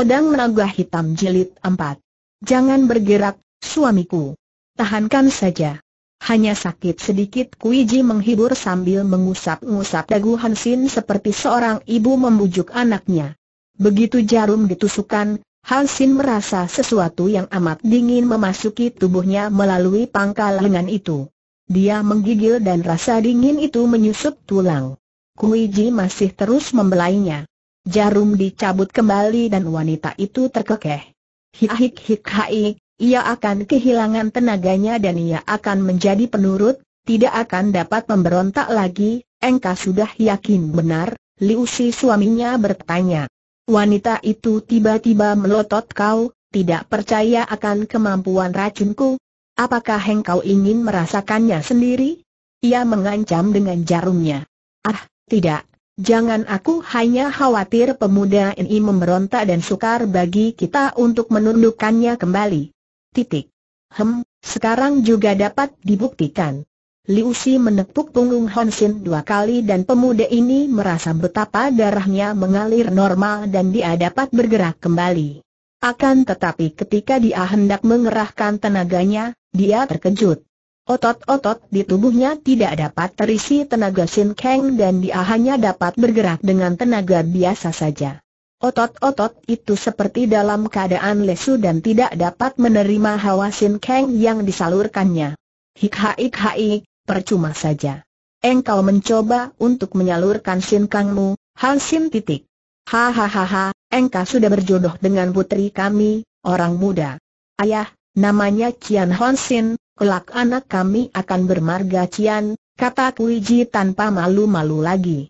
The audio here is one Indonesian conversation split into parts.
Pedang Naga Hitam Jilid 4. Jangan bergerak, suamiku. Tahankan saja. Hanya sakit sedikit Kuiji menghibur sambil mengusap-ngusap dagu Hansin seperti seorang ibu membujuk anaknya. Begitu jarum ditusukan, Hansin merasa sesuatu yang amat dingin memasuki tubuhnya melalui pangkal lengan itu. Dia menggigil dan rasa dingin itu menyusup tulang. Kuiji masih terus membelainya. Jarum dicabut kembali dan wanita itu terkekeh. Hik hik hik ia akan kehilangan tenaganya dan ia akan menjadi penurut, tidak akan dapat memberontak lagi, engkau sudah yakin benar, Liu Si suaminya bertanya. Wanita itu tiba-tiba melotot kau, tidak percaya akan kemampuan racunku, apakah engkau ingin merasakannya sendiri? Ia mengancam dengan jarumnya. Ah, tidak, Jangan aku hanya khawatir pemuda ini memberontak dan sukar bagi kita untuk menundukkannya kembali. Titik. Hem, sekarang juga dapat dibuktikan. Liu Si menepuk punggung Sin dua kali dan pemuda ini merasa betapa darahnya mengalir normal dan dia dapat bergerak kembali. Akan tetapi ketika dia hendak mengerahkan tenaganya, dia terkejut. Otot-otot di tubuhnya tidak dapat terisi tenaga Sin Kang dan dia hanya dapat bergerak dengan tenaga biasa saja. Otot-otot itu seperti dalam keadaan lesu dan tidak dapat menerima hawa Sin Kang yang disalurkannya. Hik-haik-haik, percuma saja. Engkau mencoba untuk menyalurkan Sin Kangmu, Han Sin titik. Hahaha, engkau sudah berjodoh dengan putri kami, orang muda. Ayah, namanya Cian Hon Sin, kelak anak kami akan bermarga Cian, kata Kuiji tanpa malu-malu lagi.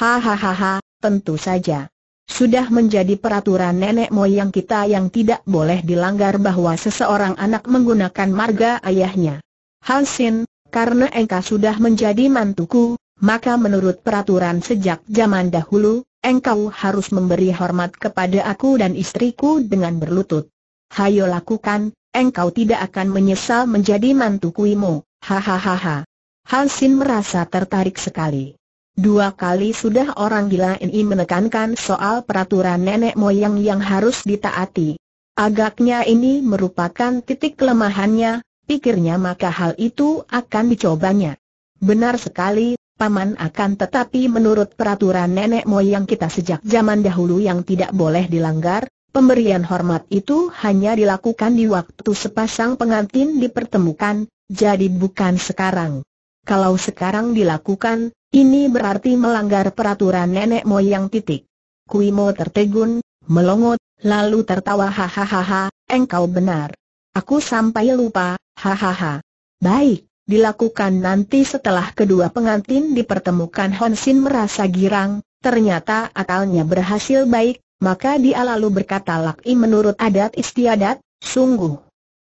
Hahaha, tentu saja. Sudah menjadi peraturan nenek moyang kita yang tidak boleh dilanggar bahwa seseorang anak menggunakan marga ayahnya. Halsin, karena engkau sudah menjadi mantuku, maka menurut peraturan sejak zaman dahulu, engkau harus memberi hormat kepada aku dan istriku dengan berlutut. Hayo lakukan, engkau tidak akan menyesal menjadi mantu kuimu, hahaha. Hansin merasa tertarik sekali. Dua kali sudah orang gila ini menekankan soal peraturan nenek moyang yang harus ditaati. Agaknya ini merupakan titik kelemahannya, pikirnya maka hal itu akan dicobanya. Benar sekali, Paman akan tetapi menurut peraturan nenek moyang kita sejak zaman dahulu yang tidak boleh dilanggar, Pemberian hormat itu hanya dilakukan di waktu sepasang pengantin dipertemukan, jadi bukan sekarang. Kalau sekarang dilakukan, ini berarti melanggar peraturan nenek moyang titik. Kui mo tertegun, melongot, lalu tertawa hahaha, engkau benar. Aku sampai lupa, hahaha. Baik, dilakukan nanti setelah kedua pengantin dipertemukan Honsin merasa girang, ternyata akalnya berhasil baik, maka dia lalu berkata Laki menurut adat istiadat, sungguh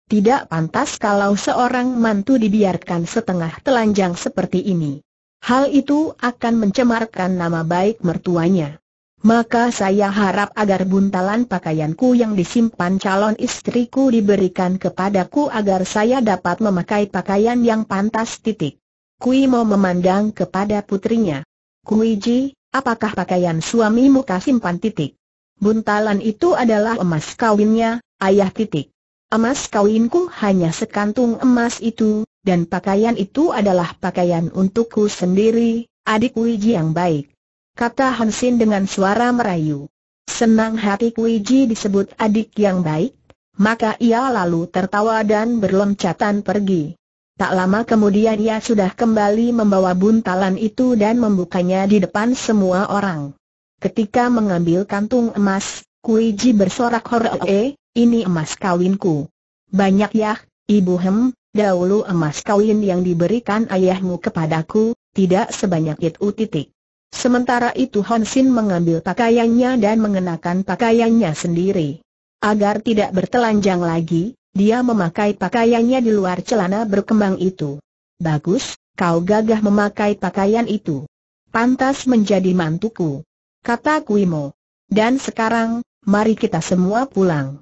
tidak pantas kalau seorang mantu dibiarkan setengah telanjang seperti ini. Hal itu akan mencemarkan nama baik mertuanya. Maka saya harap agar buntalan pakaianku yang disimpan calon istriku diberikan kepadaku agar saya dapat memakai pakaian yang pantas titik. Kui mau memandang kepada putrinya. Kuiji, apakah pakaian suamimu kasimpan titik? Buntalan itu adalah emas kawinnya, ayah titik. Emas kawinku hanya sekantung emas itu, dan pakaian itu adalah pakaian untukku sendiri, adik Wiji yang baik. Kata Hansin dengan suara merayu. Senang hati Wiji disebut adik yang baik, maka ia lalu tertawa dan berloncatan pergi. Tak lama kemudian ia sudah kembali membawa buntalan itu dan membukanya di depan semua orang. Ketika mengambil kantung emas, Kuiji bersorak eh, eh, ini emas kawinku. Banyak ya, Ibu Hem, dahulu emas kawin yang diberikan ayahmu kepadaku, tidak sebanyak itu titik. Sementara itu Hon Sin mengambil pakaiannya dan mengenakan pakaiannya sendiri. Agar tidak bertelanjang lagi, dia memakai pakaiannya di luar celana berkembang itu. Bagus, kau gagah memakai pakaian itu. Pantas menjadi mantuku kata Kuimo. Dan sekarang, mari kita semua pulang.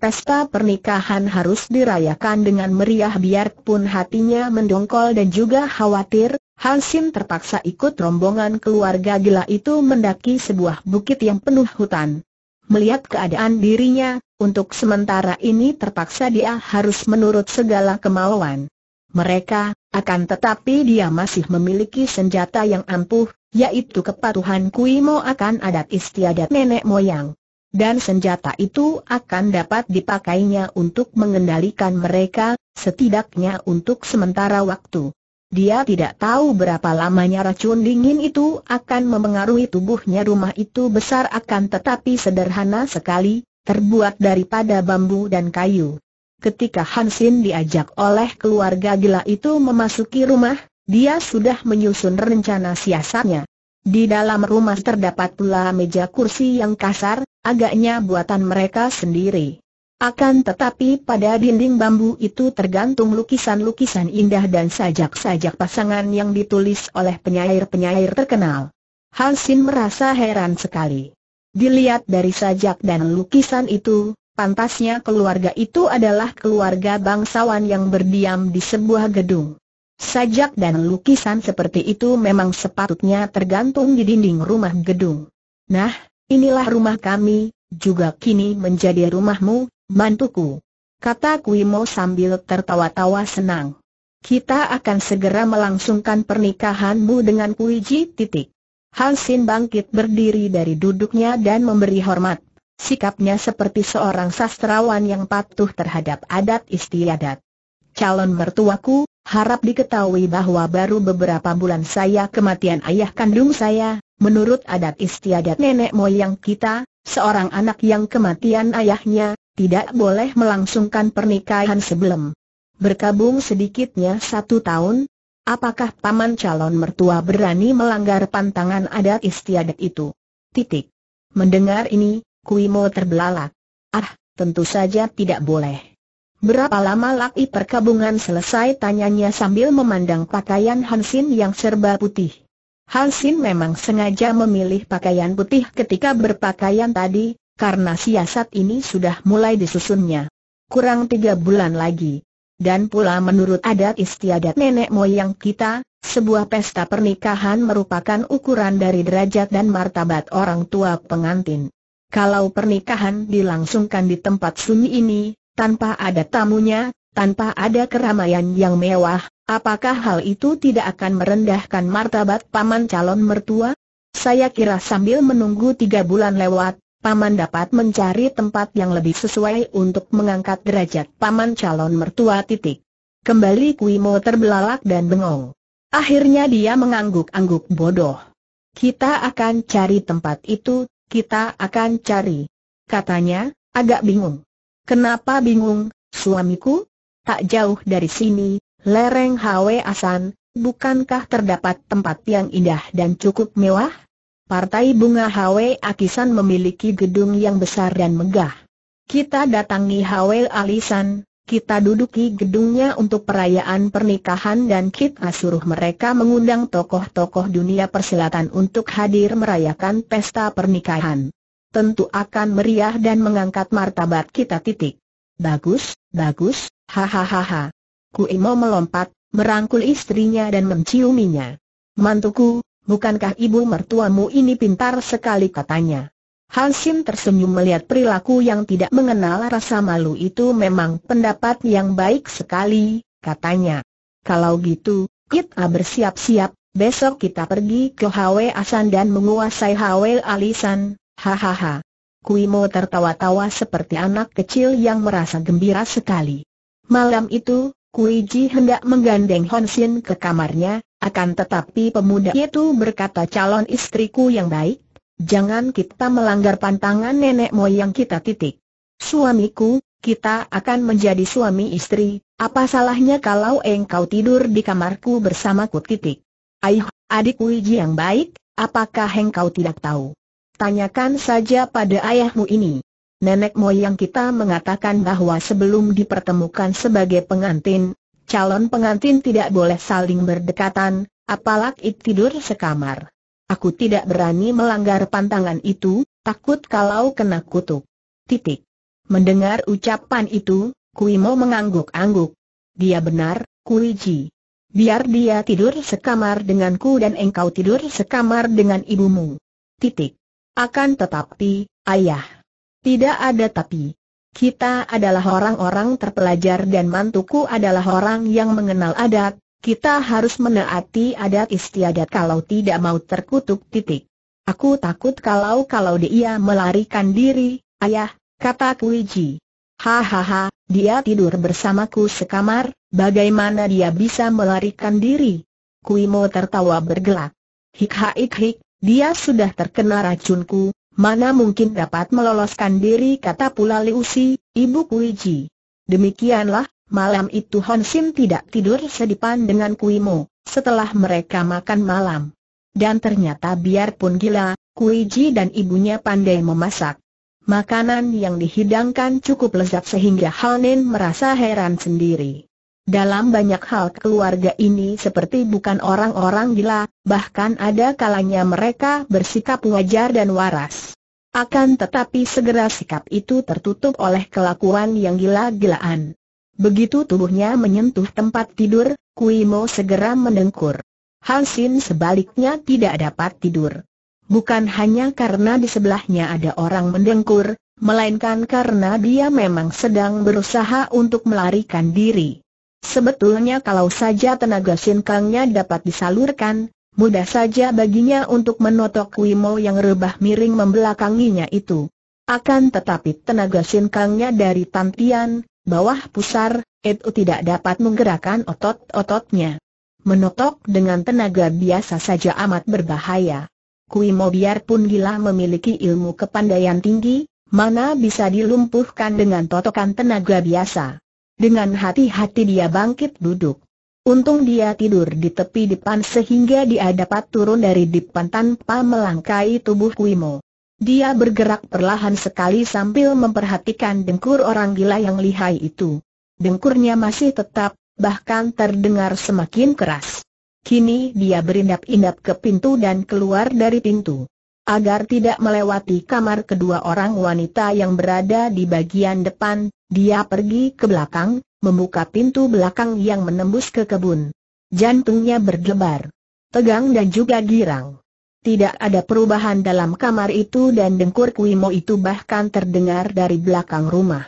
Pesta pernikahan harus dirayakan dengan meriah biarpun hatinya mendongkol dan juga khawatir, Hansin terpaksa ikut rombongan keluarga gila itu mendaki sebuah bukit yang penuh hutan. Melihat keadaan dirinya, untuk sementara ini terpaksa dia harus menurut segala kemauan mereka, akan tetapi dia masih memiliki senjata yang ampuh, yaitu kepatuhan Kuimo akan adat istiadat nenek moyang. Dan senjata itu akan dapat dipakainya untuk mengendalikan mereka, setidaknya untuk sementara waktu. Dia tidak tahu berapa lamanya racun dingin itu akan memengaruhi tubuhnya rumah itu besar akan tetapi sederhana sekali, terbuat daripada bambu dan kayu ketika Hansin diajak oleh keluarga gila itu memasuki rumah, dia sudah menyusun rencana siasatnya. Di dalam rumah terdapat pula meja kursi yang kasar, agaknya buatan mereka sendiri. Akan tetapi pada dinding bambu itu tergantung lukisan-lukisan indah dan sajak-sajak pasangan yang ditulis oleh penyair-penyair terkenal. Hansin merasa heran sekali. Dilihat dari sajak dan lukisan itu, Pantasnya keluarga itu adalah keluarga bangsawan yang berdiam di sebuah gedung. Sajak dan lukisan seperti itu memang sepatutnya tergantung di dinding rumah gedung. Nah, inilah rumah kami, juga kini menjadi rumahmu, mantuku. Kata Kui Mo sambil tertawa-tawa senang. Kita akan segera melangsungkan pernikahanmu dengan Kuiji titik. Hansin bangkit berdiri dari duduknya dan memberi hormat. Sikapnya seperti seorang sastrawan yang patuh terhadap adat istiadat. Calon mertuaku, harap diketahui bahwa baru beberapa bulan saya kematian ayah kandung saya, menurut adat istiadat nenek moyang kita, seorang anak yang kematian ayahnya, tidak boleh melangsungkan pernikahan sebelum berkabung sedikitnya satu tahun. Apakah paman calon mertua berani melanggar pantangan adat istiadat itu? Titik. Mendengar ini, Kuimo terbelalak. Ah, tentu saja tidak boleh. Berapa lama laki perkabungan selesai tanyanya sambil memandang pakaian Hansin yang serba putih. Hansin memang sengaja memilih pakaian putih ketika berpakaian tadi, karena siasat ini sudah mulai disusunnya. Kurang tiga bulan lagi. Dan pula menurut adat istiadat nenek moyang kita, sebuah pesta pernikahan merupakan ukuran dari derajat dan martabat orang tua pengantin. Kalau pernikahan dilangsungkan di tempat sunyi ini, tanpa ada tamunya, tanpa ada keramaian yang mewah, apakah hal itu tidak akan merendahkan martabat paman calon mertua? Saya kira sambil menunggu tiga bulan lewat, paman dapat mencari tempat yang lebih sesuai untuk mengangkat derajat paman calon mertua titik. Kembali Kuimo terbelalak dan bengong. Akhirnya dia mengangguk-angguk bodoh. Kita akan cari tempat itu, kita akan cari. Katanya, agak bingung. Kenapa bingung, suamiku? Tak jauh dari sini, lereng Hwe Asan, bukankah terdapat tempat yang indah dan cukup mewah? Partai Bunga Hwe Akisan memiliki gedung yang besar dan megah. Kita datangi Hwe Alisan, kita duduki gedungnya untuk perayaan pernikahan dan kita suruh mereka mengundang tokoh-tokoh dunia persilatan untuk hadir merayakan pesta pernikahan. Tentu akan meriah dan mengangkat martabat kita titik. Bagus, bagus, hahaha. Kuimo melompat, merangkul istrinya dan menciuminya. Mantuku, bukankah ibu mertuamu ini pintar sekali katanya? Hansim tersenyum melihat perilaku yang tidak mengenal rasa malu itu memang pendapat yang baik sekali, katanya. Kalau gitu, kita bersiap-siap, besok kita pergi ke Hwe Asan dan menguasai Hwe Alisan, hahaha. Kuimo tertawa-tawa seperti anak kecil yang merasa gembira sekali. Malam itu, Kuiji hendak menggandeng Hansin ke kamarnya, akan tetapi pemuda itu berkata calon istriku yang baik, Jangan kita melanggar pantangan nenek moyang kita titik. Suamiku, kita akan menjadi suami istri, apa salahnya kalau engkau tidur di kamarku bersamaku titik. Ayuh, adik Wiji yang baik, apakah engkau tidak tahu? Tanyakan saja pada ayahmu ini. Nenek moyang kita mengatakan bahwa sebelum dipertemukan sebagai pengantin, calon pengantin tidak boleh saling berdekatan, apalagi tidur sekamar. Aku tidak berani melanggar pantangan itu, takut kalau kena kutuk. Titik. Mendengar ucapan itu, Kui Mo mengangguk-angguk. Dia benar, Kuiji. Biar dia tidur sekamar denganku dan engkau tidur sekamar dengan ibumu. Titik. Akan tetapi, ayah. Tidak ada tapi. Kita adalah orang-orang terpelajar dan mantuku adalah orang yang mengenal adat, kita harus menaati adat istiadat kalau tidak mau terkutuk titik. Aku takut kalau-kalau dia melarikan diri, ayah, kata Kuiji. Hahaha, dia tidur bersamaku sekamar, bagaimana dia bisa melarikan diri? Kuimo tertawa bergelak. Hik ha ik hik, dia sudah terkena racunku, mana mungkin dapat meloloskan diri kata pula Liusi, ibu Kuiji. Demikianlah, Malam itu Hon Sim tidak tidur sedipan dengan Kuimo, setelah mereka makan malam. Dan ternyata biarpun gila, Kuiji dan ibunya pandai memasak. Makanan yang dihidangkan cukup lezat sehingga Hanin merasa heran sendiri. Dalam banyak hal keluarga ini seperti bukan orang-orang gila, bahkan ada kalanya mereka bersikap wajar dan waras. Akan tetapi segera sikap itu tertutup oleh kelakuan yang gila-gilaan. Begitu tubuhnya menyentuh tempat tidur, Kui Mo segera mendengkur. Hansin sebaliknya tidak dapat tidur. Bukan hanya karena di sebelahnya ada orang mendengkur, melainkan karena dia memang sedang berusaha untuk melarikan diri. Sebetulnya kalau saja tenaga sinkangnya dapat disalurkan, mudah saja baginya untuk menotok Kui Mo yang rebah miring membelakanginya itu. Akan tetapi tenaga sinkangnya dari Tantian, Bawah pusar, Edo tidak dapat menggerakkan otot-ototnya. Menotok dengan tenaga biasa saja amat berbahaya. Kui mau biarpun gila memiliki ilmu kepandaian tinggi, mana bisa dilumpuhkan dengan totokan tenaga biasa. Dengan hati-hati dia bangkit duduk. Untung dia tidur di tepi depan sehingga dia dapat turun dari depan tanpa melangkai tubuh Kuimo. Dia bergerak perlahan sekali sambil memperhatikan dengkur orang gila yang lihai itu. Dengkurnya masih tetap, bahkan terdengar semakin keras. Kini dia berindap-indap ke pintu dan keluar dari pintu. Agar tidak melewati kamar kedua orang wanita yang berada di bagian depan, dia pergi ke belakang, membuka pintu belakang yang menembus ke kebun. Jantungnya berdebar, tegang dan juga girang. Tidak ada perubahan dalam kamar itu dan dengkur Kuimo itu bahkan terdengar dari belakang rumah.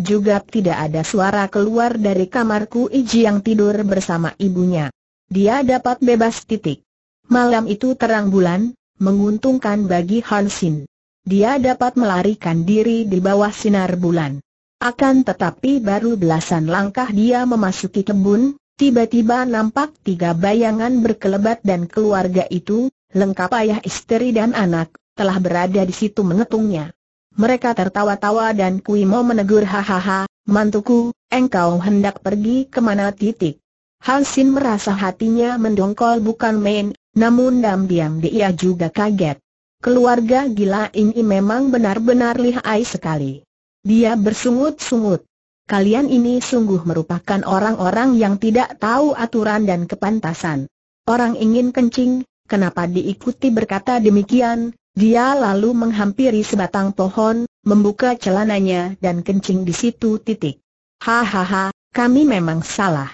Juga tidak ada suara keluar dari kamarku Kuiji yang tidur bersama ibunya. Dia dapat bebas titik. Malam itu terang bulan, menguntungkan bagi Hansin. Dia dapat melarikan diri di bawah sinar bulan. Akan tetapi baru belasan langkah dia memasuki kebun, Tiba-tiba nampak tiga bayangan berkelebat dan keluarga itu, lengkap ayah istri dan anak, telah berada di situ mengetungnya. Mereka tertawa-tawa dan Kui Mo menegur hahaha, mantuku, engkau hendak pergi kemana titik. Han Sin merasa hatinya mendongkol bukan main, namun diam-diam dia juga kaget. Keluarga gila ini memang benar-benar lihai sekali. Dia bersungut-sungut. Kalian ini sungguh merupakan orang-orang yang tidak tahu aturan dan kepantasan. Orang ingin kencing, Kenapa diikuti berkata demikian, dia lalu menghampiri sebatang pohon, membuka celananya dan kencing di situ titik. Hahaha, kami memang salah.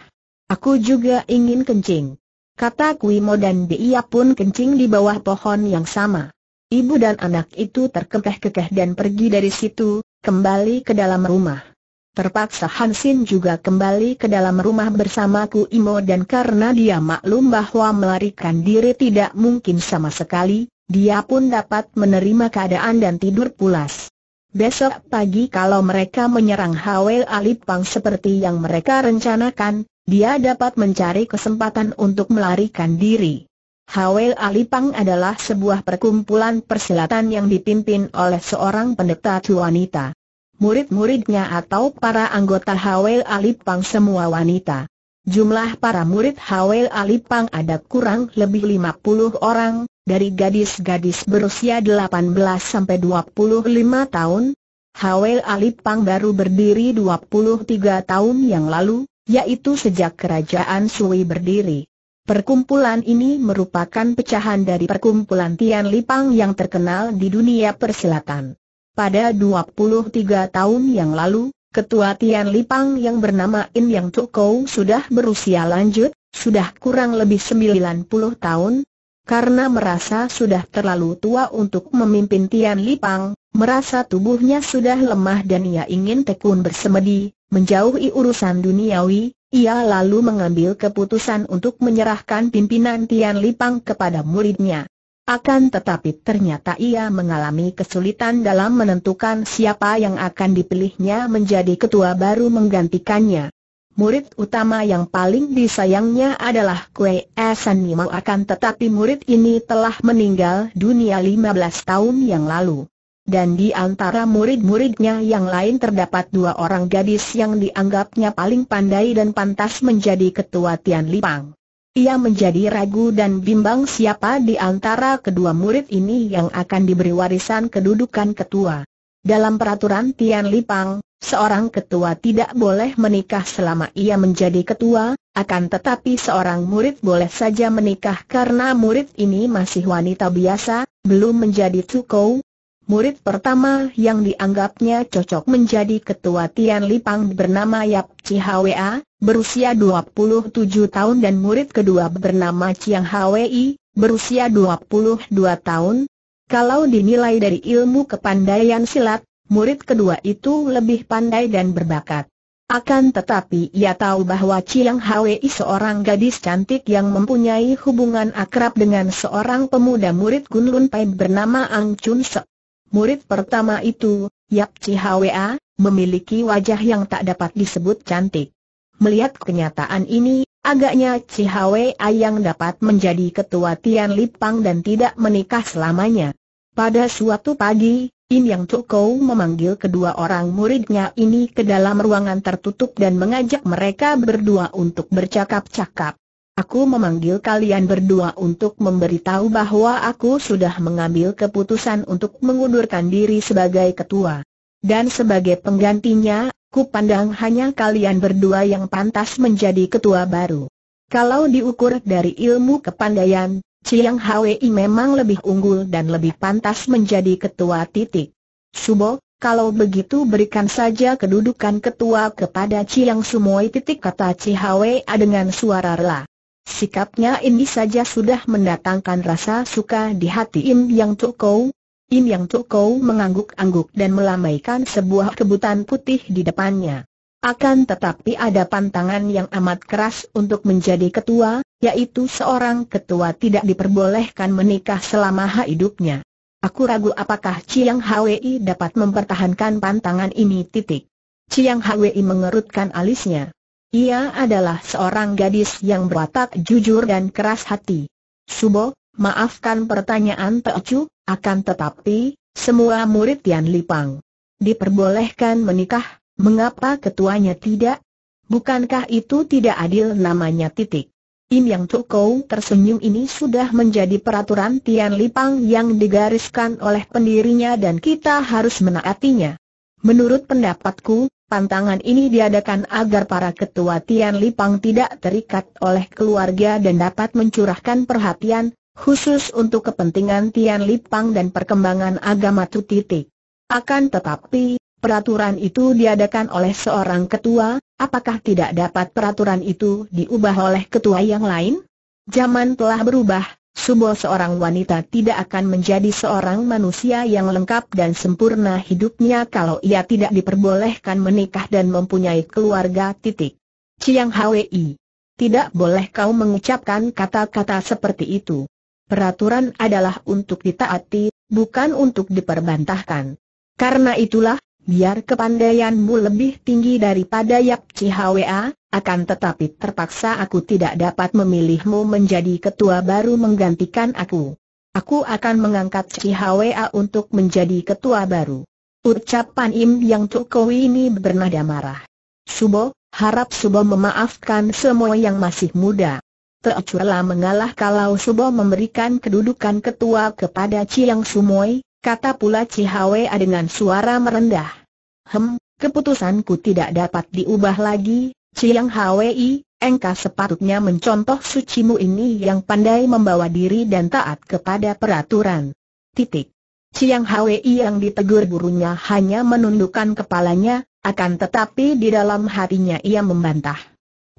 Aku juga ingin kencing. Kata Kui Mo dan dia pun kencing di bawah pohon yang sama. Ibu dan anak itu terkekeh-kekeh dan pergi dari situ, kembali ke dalam rumah. Terpaksa Hansin juga kembali ke dalam rumah bersamaku Imo dan karena dia maklum bahwa melarikan diri tidak mungkin sama sekali, dia pun dapat menerima keadaan dan tidur pulas. Besok pagi kalau mereka menyerang Hawel Alipang seperti yang mereka rencanakan, dia dapat mencari kesempatan untuk melarikan diri. Hawel Alipang adalah sebuah perkumpulan persilatan yang dipimpin oleh seorang pendeta wanita murid-muridnya atau para anggota Hawel Alipang semua wanita. Jumlah para murid Hawel Alipang ada kurang lebih 50 orang, dari gadis-gadis berusia 18 sampai 25 tahun. Hawel Alipang baru berdiri 23 tahun yang lalu, yaitu sejak kerajaan Sui berdiri. Perkumpulan ini merupakan pecahan dari perkumpulan Tian Lipang yang terkenal di dunia persilatan. Pada 23 tahun yang lalu, Ketua Tian Lipang yang bernama In Yang Tukou sudah berusia lanjut, sudah kurang lebih 90 tahun. Karena merasa sudah terlalu tua untuk memimpin Tian Lipang, merasa tubuhnya sudah lemah dan ia ingin tekun bersemedi, menjauhi urusan duniawi, ia lalu mengambil keputusan untuk menyerahkan pimpinan Tian Lipang kepada muridnya. Akan tetapi ternyata ia mengalami kesulitan dalam menentukan siapa yang akan dipilihnya menjadi ketua baru menggantikannya. Murid utama yang paling disayangnya adalah Kue Esan Nima akan tetapi murid ini telah meninggal dunia 15 tahun yang lalu. Dan di antara murid-muridnya yang lain terdapat dua orang gadis yang dianggapnya paling pandai dan pantas menjadi ketua Tian Lipang. Ia menjadi ragu dan bimbang siapa di antara kedua murid ini yang akan diberi warisan kedudukan ketua. Dalam peraturan Tian Lipang, seorang ketua tidak boleh menikah selama ia menjadi ketua, akan tetapi seorang murid boleh saja menikah karena murid ini masih wanita biasa, belum menjadi cukou, Murid pertama yang dianggapnya cocok menjadi ketua Tian Lipang bernama Yap Chihwa, berusia 27 tahun dan murid kedua bernama Chiang Hwi, berusia 22 tahun. Kalau dinilai dari ilmu kepandaian silat, murid kedua itu lebih pandai dan berbakat. Akan tetapi ia tahu bahwa Chiang Hwi seorang gadis cantik yang mempunyai hubungan akrab dengan seorang pemuda murid Gunlun Pai bernama Ang Chun Sek. Murid pertama itu, Yap Cihwa, memiliki wajah yang tak dapat disebut cantik. Melihat kenyataan ini, agaknya Cihwa yang dapat menjadi ketua Tian Lipang dan tidak menikah selamanya. Pada suatu pagi, Im Yang Chukou memanggil kedua orang muridnya ini ke dalam ruangan tertutup dan mengajak mereka berdua untuk bercakap-cakap. Aku memanggil kalian berdua untuk memberitahu bahwa aku sudah mengambil keputusan untuk mengundurkan diri sebagai ketua. Dan sebagai penggantinya, ku pandang hanya kalian berdua yang pantas menjadi ketua baru. Kalau diukur dari ilmu kepandaian, Chiang Hwi memang lebih unggul dan lebih pantas menjadi ketua titik. Subo, kalau begitu berikan saja kedudukan ketua kepada Chiang Sumoi titik kata Hwi dengan suara rela. Sikapnya ini saja sudah mendatangkan rasa suka di hati Im Yang Tuk Im Yang Tuk mengangguk-angguk dan melambaikan sebuah kebutan putih di depannya. Akan tetapi ada pantangan yang amat keras untuk menjadi ketua, yaitu seorang ketua tidak diperbolehkan menikah selama hidupnya. Aku ragu apakah Chiang Hwi dapat mempertahankan pantangan ini titik. Chiang Hwi mengerutkan alisnya. Ia adalah seorang gadis yang berwatak jujur dan keras hati. Subo, maafkan pertanyaan Teocu, akan tetapi, semua murid Tian Lipang diperbolehkan menikah, mengapa ketuanya tidak? Bukankah itu tidak adil namanya titik? Im Yang Tukou tersenyum ini sudah menjadi peraturan Tian Lipang yang digariskan oleh pendirinya dan kita harus menaatinya. Menurut pendapatku, Pantangan ini diadakan agar para ketua Tian Lipang tidak terikat oleh keluarga dan dapat mencurahkan perhatian, khusus untuk kepentingan Tian Lipang dan perkembangan agama Tu Akan tetapi, peraturan itu diadakan oleh seorang ketua, apakah tidak dapat peraturan itu diubah oleh ketua yang lain? Zaman telah berubah, Subo seorang wanita tidak akan menjadi seorang manusia yang lengkap dan sempurna hidupnya kalau ia tidak diperbolehkan menikah dan mempunyai keluarga titik. Chiang Hwi. Tidak boleh kau mengucapkan kata-kata seperti itu. Peraturan adalah untuk ditaati, bukan untuk diperbantahkan. Karena itulah, biar kepandaianmu lebih tinggi daripada Yap Cihwa. akan tetapi terpaksa aku tidak dapat memilihmu menjadi ketua baru menggantikan aku. Aku akan mengangkat Cihawa untuk menjadi ketua baru. Ucapan Im Yang Tukowi ini bernada marah. Subo, harap Subo memaafkan semua yang masih muda. Teocuela mengalah kalau Subo memberikan kedudukan ketua kepada Chiang Sumoy, kata pula Cihwe dengan suara merendah. Hem, keputusanku tidak dapat diubah lagi, Ciang Hwi, engkau sepatutnya mencontoh sucimu ini yang pandai membawa diri dan taat kepada peraturan. Titik. Ciang Hwi yang ditegur burunya hanya menundukkan kepalanya, akan tetapi di dalam hatinya ia membantah.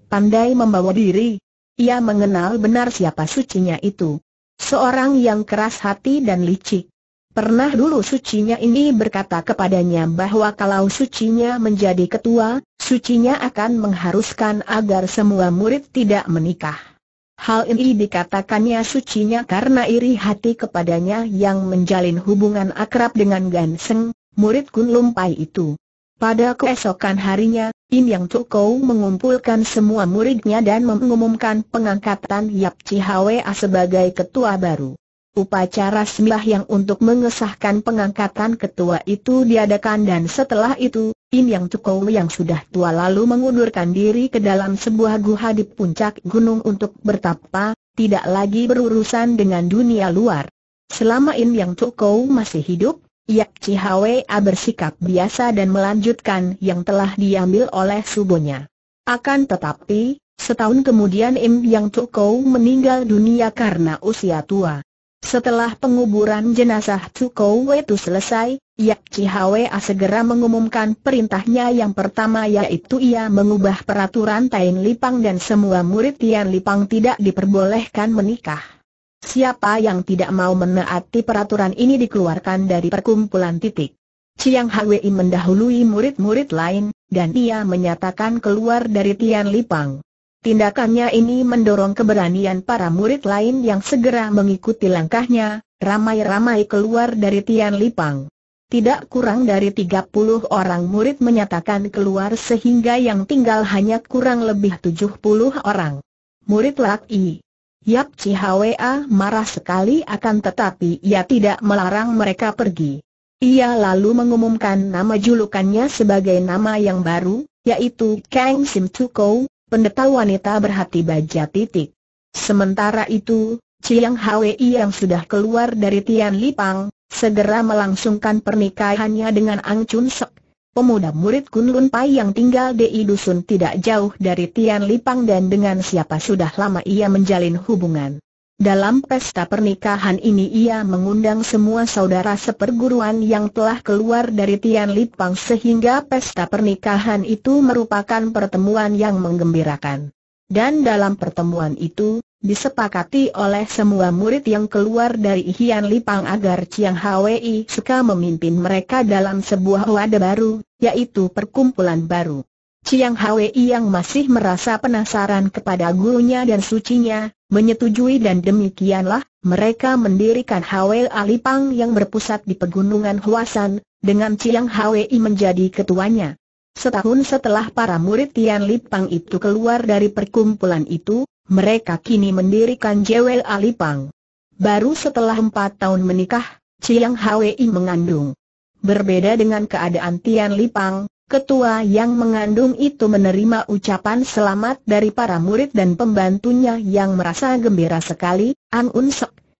Pandai membawa diri, ia mengenal benar siapa sucinya itu. Seorang yang keras hati dan licik, Pernah dulu sucinya ini berkata kepadanya bahwa kalau sucinya menjadi ketua, sucinya akan mengharuskan agar semua murid tidak menikah. Hal ini dikatakannya sucinya karena iri hati kepadanya yang menjalin hubungan akrab dengan Ganseng, murid Kun Lumpai itu. Pada keesokan harinya, In Yang Tukou mengumpulkan semua muridnya dan mengumumkan pengangkatan Yap Hwa sebagai ketua baru. Upacara yang untuk mengesahkan pengangkatan ketua itu diadakan dan setelah itu, Im Yang Tukou yang sudah tua lalu mengundurkan diri ke dalam sebuah guha di puncak gunung untuk bertapa, tidak lagi berurusan dengan dunia luar. Selama Im Yang Tukou masih hidup, Yak Chihwa bersikap biasa dan melanjutkan yang telah diambil oleh subonya. Akan tetapi, setahun kemudian Im Yang Tukou meninggal dunia karena usia tua. Setelah penguburan jenazah Tsuko itu selesai, Yap Chihwa segera mengumumkan perintahnya yang pertama yaitu ia mengubah peraturan Tain Lipang dan semua murid Tian Lipang tidak diperbolehkan menikah. Siapa yang tidak mau menaati peraturan ini dikeluarkan dari perkumpulan titik. Chiang Hwi mendahului murid-murid lain, dan ia menyatakan keluar dari Tian Lipang. Tindakannya ini mendorong keberanian para murid lain yang segera mengikuti langkahnya, ramai-ramai keluar dari Tian Lipang. Tidak kurang dari 30 orang murid menyatakan keluar sehingga yang tinggal hanya kurang lebih 70 orang. Murid Yap Yap A marah sekali akan tetapi ia tidak melarang mereka pergi. Ia lalu mengumumkan nama julukannya sebagai nama yang baru, yaitu Kang Sim Tukou, pendeta wanita berhati baja titik. Sementara itu, Ciang Hwi yang sudah keluar dari Tian Lipang, segera melangsungkan pernikahannya dengan Ang Chun Sek, pemuda murid Kun Lun Pai yang tinggal di dusun tidak jauh dari Tian Lipang dan dengan siapa sudah lama ia menjalin hubungan. Dalam pesta pernikahan ini ia mengundang semua saudara seperguruan yang telah keluar dari Tian Lipang sehingga pesta pernikahan itu merupakan pertemuan yang menggembirakan. Dan dalam pertemuan itu, disepakati oleh semua murid yang keluar dari Hian Lipang agar Chiang Hwi suka memimpin mereka dalam sebuah wadah baru, yaitu perkumpulan baru. Chiang Hwi yang masih merasa penasaran kepada gurunya dan sucinya, menyetujui dan demikianlah, mereka mendirikan Hwe Alipang yang berpusat di pegunungan Huasan, dengan Chiang Hwi menjadi ketuanya. Setahun setelah para murid Tian Lipang itu keluar dari perkumpulan itu, mereka kini mendirikan Jewel Alipang. Baru setelah empat tahun menikah, Chiang Hwi mengandung. Berbeda dengan keadaan Tian Lipang, Ketua yang mengandung itu menerima ucapan selamat dari para murid dan pembantunya yang merasa gembira sekali, An Un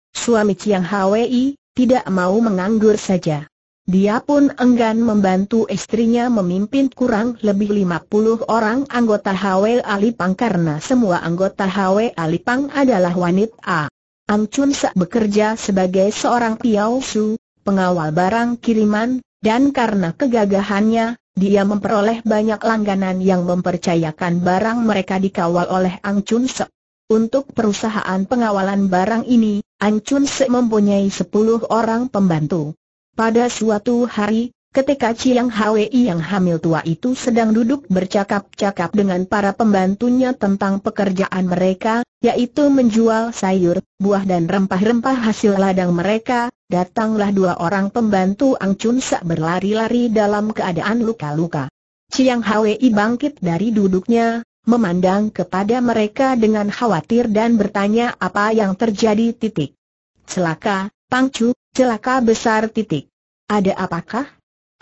suami Chiang Hwi, tidak mau menganggur saja. Dia pun enggan membantu istrinya memimpin kurang lebih 50 orang anggota Hwi Alipang karena semua anggota Hwi Alipang adalah wanita. Ang Chun bekerja sebagai seorang piausu, pengawal barang kiriman, dan karena kegagahannya, dia memperoleh banyak langganan yang mempercayakan barang mereka dikawal oleh Ang Chun Sek. Untuk perusahaan pengawalan barang ini, Ang Chun Sek mempunyai sepuluh orang pembantu. Pada suatu hari, ketika Chiang Hwi yang hamil tua itu sedang duduk bercakap-cakap dengan para pembantunya tentang pekerjaan mereka, yaitu menjual sayur, buah dan rempah-rempah hasil ladang mereka, datanglah dua orang pembantu Ang Chun Sak berlari-lari dalam keadaan luka-luka. Chiang Hwei bangkit dari duduknya, memandang kepada mereka dengan khawatir dan bertanya apa yang terjadi titik. Celaka, Pangcu, celaka besar titik. Ada apakah?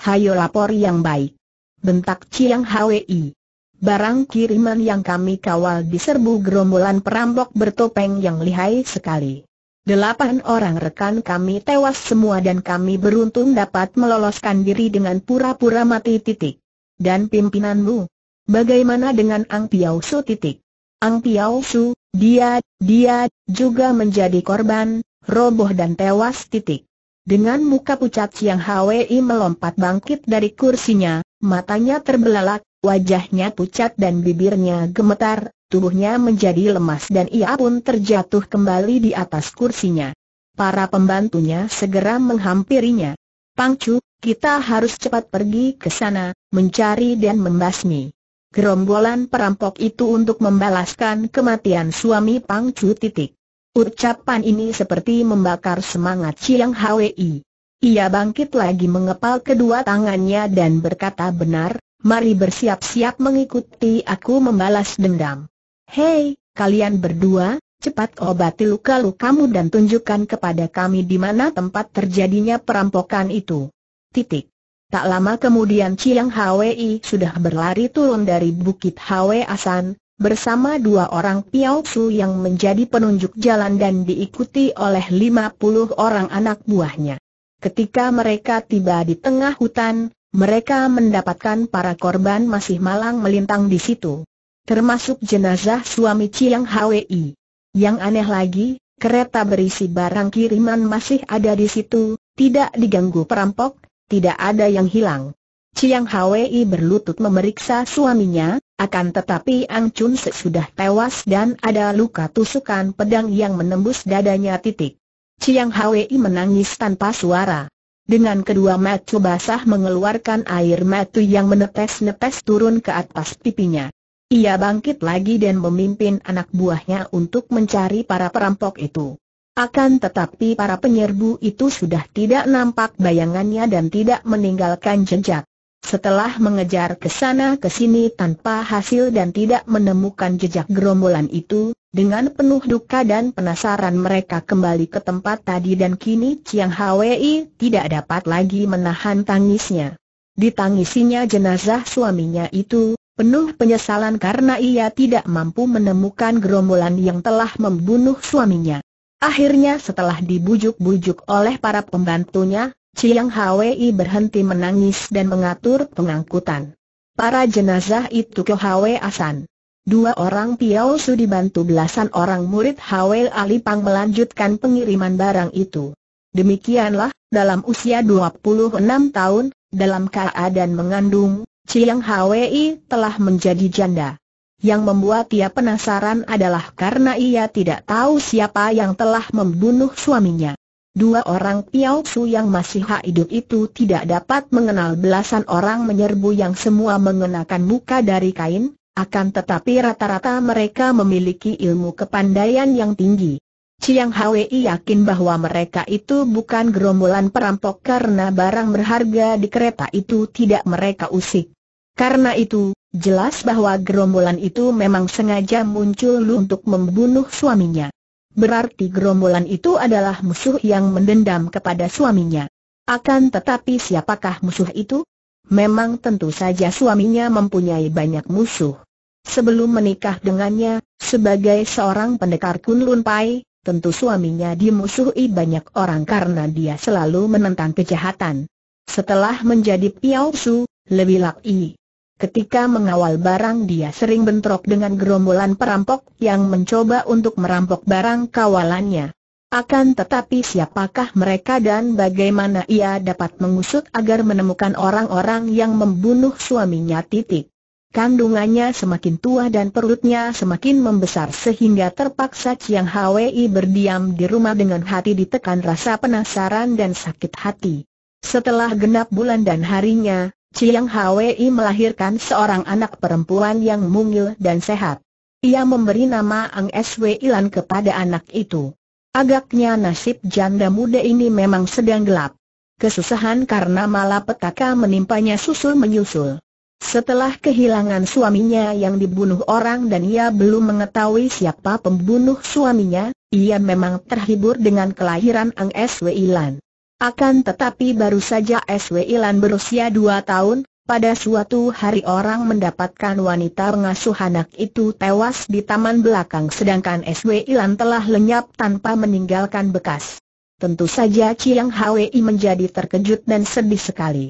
Hayo lapor yang baik. Bentak Chiang Hwei. Barang kiriman yang kami kawal diserbu gerombolan perampok bertopeng yang lihai sekali. Delapan orang rekan kami tewas semua dan kami beruntung dapat meloloskan diri dengan pura-pura mati titik. Dan pimpinanmu? Bagaimana dengan Ang Piao Su titik? Ang Piao Su, dia, dia, juga menjadi korban, roboh dan tewas titik. Dengan muka pucat Siang Hwi melompat bangkit dari kursinya, matanya terbelalak, wajahnya pucat dan bibirnya gemetar, tubuhnya menjadi lemas dan ia pun terjatuh kembali di atas kursinya. Para pembantunya segera menghampirinya. Pangcu, kita harus cepat pergi ke sana, mencari dan membasmi. Gerombolan perampok itu untuk membalaskan kematian suami Pangcu titik. Ucapan ini seperti membakar semangat Chiang Hwi. Ia bangkit lagi mengepal kedua tangannya dan berkata benar, mari bersiap-siap mengikuti aku membalas dendam. Hei, kalian berdua, cepat obati luka lukamu dan tunjukkan kepada kami di mana tempat terjadinya perampokan itu. Titik. Tak lama kemudian Chiang Hwi sudah berlari turun dari Bukit Hwi Asan, bersama dua orang Piao Su yang menjadi penunjuk jalan dan diikuti oleh lima puluh orang anak buahnya. Ketika mereka tiba di tengah hutan, mereka mendapatkan para korban masih malang melintang di situ termasuk jenazah suami Ciang Hwi. Yang aneh lagi, kereta berisi barang kiriman masih ada di situ, tidak diganggu perampok, tidak ada yang hilang. Ciang Hwi berlutut memeriksa suaminya, akan tetapi Ang Chun sudah tewas dan ada luka tusukan pedang yang menembus dadanya titik. Ciang Hwi menangis tanpa suara. Dengan kedua mata basah mengeluarkan air mata yang menetes-netes turun ke atas pipinya. Ia bangkit lagi dan memimpin anak buahnya untuk mencari para perampok itu. Akan tetapi para penyerbu itu sudah tidak nampak bayangannya dan tidak meninggalkan jejak. Setelah mengejar ke sana ke sini tanpa hasil dan tidak menemukan jejak gerombolan itu, dengan penuh duka dan penasaran mereka kembali ke tempat tadi dan kini Chiang Hwi tidak dapat lagi menahan tangisnya. Ditangisinya jenazah suaminya itu, penuh penyesalan karena ia tidak mampu menemukan gerombolan yang telah membunuh suaminya. Akhirnya setelah dibujuk-bujuk oleh para pembantunya, Chiang Hwi berhenti menangis dan mengatur pengangkutan. Para jenazah itu ke Hwi Asan. Dua orang Piao Su dibantu belasan orang murid Hwi Alipang melanjutkan pengiriman barang itu. Demikianlah, dalam usia 26 tahun, dalam keadaan mengandung, Chiang Hwi telah menjadi janda. Yang membuat ia penasaran adalah karena ia tidak tahu siapa yang telah membunuh suaminya. Dua orang Piao Su yang masih hidup itu tidak dapat mengenal belasan orang menyerbu yang semua mengenakan muka dari kain, akan tetapi rata-rata mereka memiliki ilmu kepandaian yang tinggi. Chiang Hwi yakin bahwa mereka itu bukan gerombolan perampok karena barang berharga di kereta itu tidak mereka usik. Karena itu, jelas bahwa gerombolan itu memang sengaja muncul untuk membunuh suaminya. Berarti gerombolan itu adalah musuh yang mendendam kepada suaminya. Akan tetapi siapakah musuh itu? Memang tentu saja suaminya mempunyai banyak musuh. Sebelum menikah dengannya, sebagai seorang pendekar Kunlun Pai, tentu suaminya dimusuhi banyak orang karena dia selalu menentang kejahatan. Setelah menjadi Piao Su, lebih laki, Ketika mengawal barang dia sering bentrok dengan gerombolan perampok yang mencoba untuk merampok barang kawalannya. Akan tetapi siapakah mereka dan bagaimana ia dapat mengusut agar menemukan orang-orang yang membunuh suaminya titik. Kandungannya semakin tua dan perutnya semakin membesar sehingga terpaksa Chiang Hwi berdiam di rumah dengan hati ditekan rasa penasaran dan sakit hati. Setelah genap bulan dan harinya, Chiang Hwi melahirkan seorang anak perempuan yang mungil dan sehat. Ia memberi nama Ang Swi Ilan kepada anak itu. Agaknya nasib janda muda ini memang sedang gelap. Kesusahan karena malapetaka menimpanya susul menyusul. Setelah kehilangan suaminya yang dibunuh orang dan ia belum mengetahui siapa pembunuh suaminya, ia memang terhibur dengan kelahiran Ang Swi Ilan. Akan tetapi baru saja SW Ilan berusia dua tahun, pada suatu hari orang mendapatkan wanita pengasuh anak itu tewas di taman belakang sedangkan SW Ilan telah lenyap tanpa meninggalkan bekas. Tentu saja Chiang Hwi menjadi terkejut dan sedih sekali.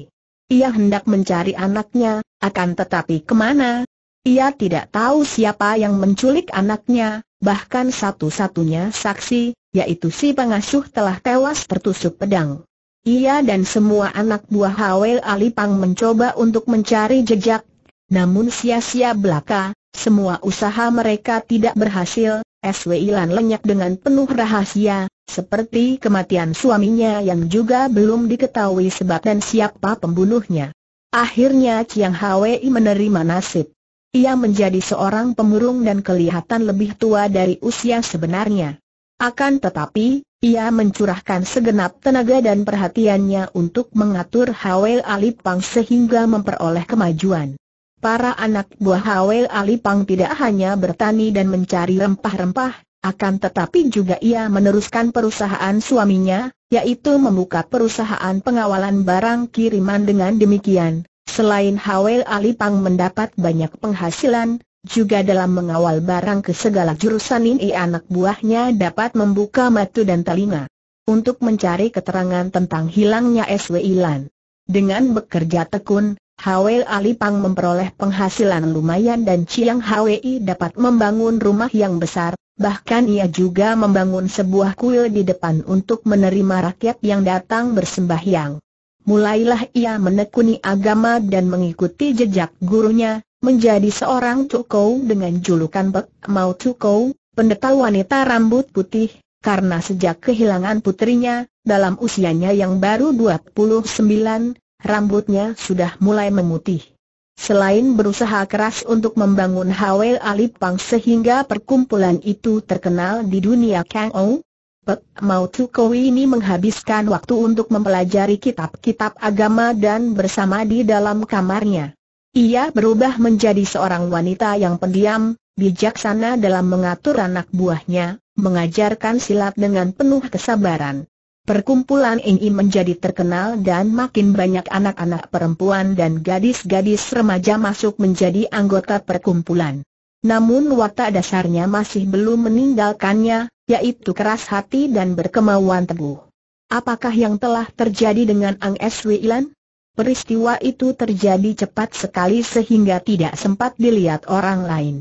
Ia hendak mencari anaknya, akan tetapi kemana? Ia tidak tahu siapa yang menculik anaknya, bahkan satu-satunya saksi, yaitu si pengasuh telah tewas tertusuk pedang. Ia dan semua anak buah Hawel Alipang mencoba untuk mencari jejak, namun sia-sia belaka, semua usaha mereka tidak berhasil, SW Ilan lenyap dengan penuh rahasia, seperti kematian suaminya yang juga belum diketahui sebab dan siapa pembunuhnya. Akhirnya Chiang Hwi menerima nasib. Ia menjadi seorang pemurung dan kelihatan lebih tua dari usia sebenarnya. Akan tetapi, ia mencurahkan segenap tenaga dan perhatiannya untuk mengatur Hawel Alipang sehingga memperoleh kemajuan. Para anak buah Hawel Alipang tidak hanya bertani dan mencari rempah-rempah, akan tetapi juga ia meneruskan perusahaan suaminya, yaitu membuka perusahaan pengawalan barang kiriman dengan demikian. Selain Hawel Alipang mendapat banyak penghasilan, juga dalam mengawal barang ke segala jurusan ini anak buahnya dapat membuka mata dan telinga untuk mencari keterangan tentang hilangnya SW Ilan. Dengan bekerja tekun, Hwe Alipang memperoleh penghasilan lumayan dan Chiang Hwi dapat membangun rumah yang besar, bahkan ia juga membangun sebuah kuil di depan untuk menerima rakyat yang datang bersembahyang. Mulailah ia menekuni agama dan mengikuti jejak gurunya, menjadi seorang Cukou dengan julukan Pek Mau Cukou, pendeta wanita rambut putih, karena sejak kehilangan putrinya, dalam usianya yang baru 29, rambutnya sudah mulai memutih. Selain berusaha keras untuk membangun Hawel Alipang sehingga perkumpulan itu terkenal di dunia Kang Ou, Pek Mau Tukou ini menghabiskan waktu untuk mempelajari kitab-kitab agama dan bersama di dalam kamarnya. Ia berubah menjadi seorang wanita yang pendiam, bijaksana dalam mengatur anak buahnya, mengajarkan silat dengan penuh kesabaran. Perkumpulan ini menjadi terkenal dan makin banyak anak-anak perempuan dan gadis-gadis remaja masuk menjadi anggota perkumpulan. Namun watak dasarnya masih belum meninggalkannya, yaitu keras hati dan berkemauan teguh. Apakah yang telah terjadi dengan Ang Swilan? Peristiwa itu terjadi cepat sekali sehingga tidak sempat dilihat orang lain.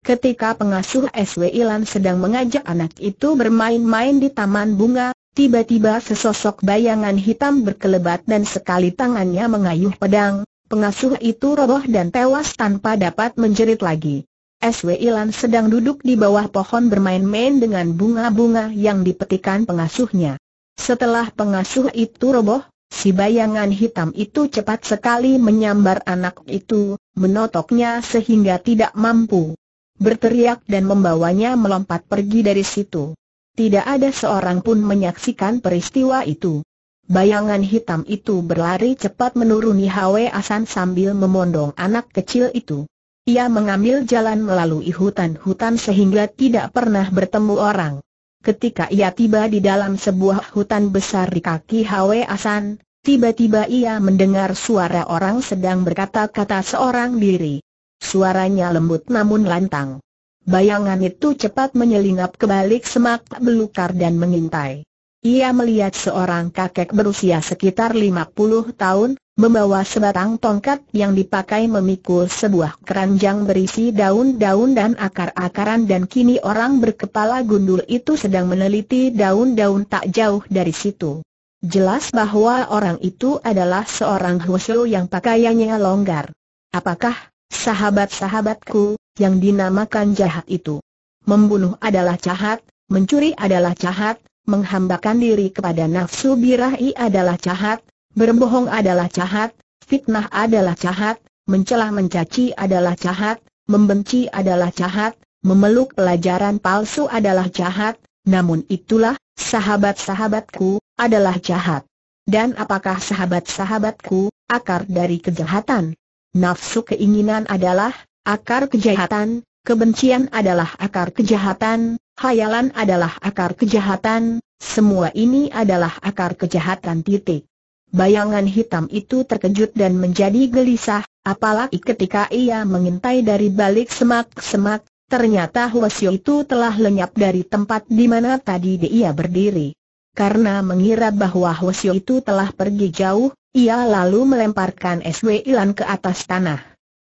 Ketika pengasuh SW Ilan sedang mengajak anak itu bermain-main di taman bunga, tiba-tiba sesosok bayangan hitam berkelebat dan sekali tangannya mengayuh pedang, pengasuh itu roboh dan tewas tanpa dapat menjerit lagi. SW Ilan sedang duduk di bawah pohon bermain-main dengan bunga-bunga yang dipetikan pengasuhnya. Setelah pengasuh itu roboh, Si bayangan hitam itu cepat sekali menyambar anak itu, menotoknya sehingga tidak mampu berteriak dan membawanya melompat pergi dari situ. Tidak ada seorang pun menyaksikan peristiwa itu. Bayangan hitam itu berlari cepat menuruni hawe Asan sambil memondong anak kecil itu. Ia mengambil jalan melalui hutan-hutan sehingga tidak pernah bertemu orang. Ketika ia tiba di dalam sebuah hutan besar di kaki Hwe Asan, tiba-tiba ia mendengar suara orang sedang berkata-kata seorang diri. Suaranya lembut namun lantang. Bayangan itu cepat menyelinap ke balik semak belukar dan mengintai. Ia melihat seorang kakek berusia sekitar lima puluh tahun, membawa sebatang tongkat yang dipakai memikul sebuah keranjang berisi daun-daun dan akar-akaran dan kini orang berkepala gundul itu sedang meneliti daun-daun tak jauh dari situ. Jelas bahwa orang itu adalah seorang huslu yang pakaiannya longgar. Apakah sahabat-sahabatku yang dinamakan jahat itu? Membunuh adalah jahat, mencuri adalah jahat, menghambakan diri kepada nafsu birahi adalah jahat, Berbohong adalah jahat, fitnah adalah jahat, mencelah mencaci adalah jahat, membenci adalah jahat, memeluk pelajaran palsu adalah jahat, namun itulah, sahabat-sahabatku, adalah jahat. Dan apakah sahabat-sahabatku, akar dari kejahatan? Nafsu keinginan adalah akar kejahatan, kebencian adalah akar kejahatan, hayalan adalah akar kejahatan, semua ini adalah akar kejahatan titik. Bayangan hitam itu terkejut dan menjadi gelisah, apalagi ketika ia mengintai dari balik semak-semak, ternyata Huasio itu telah lenyap dari tempat di mana tadi dia berdiri. Karena mengira bahwa Huasio itu telah pergi jauh, ia lalu melemparkan SW Ilan ke atas tanah.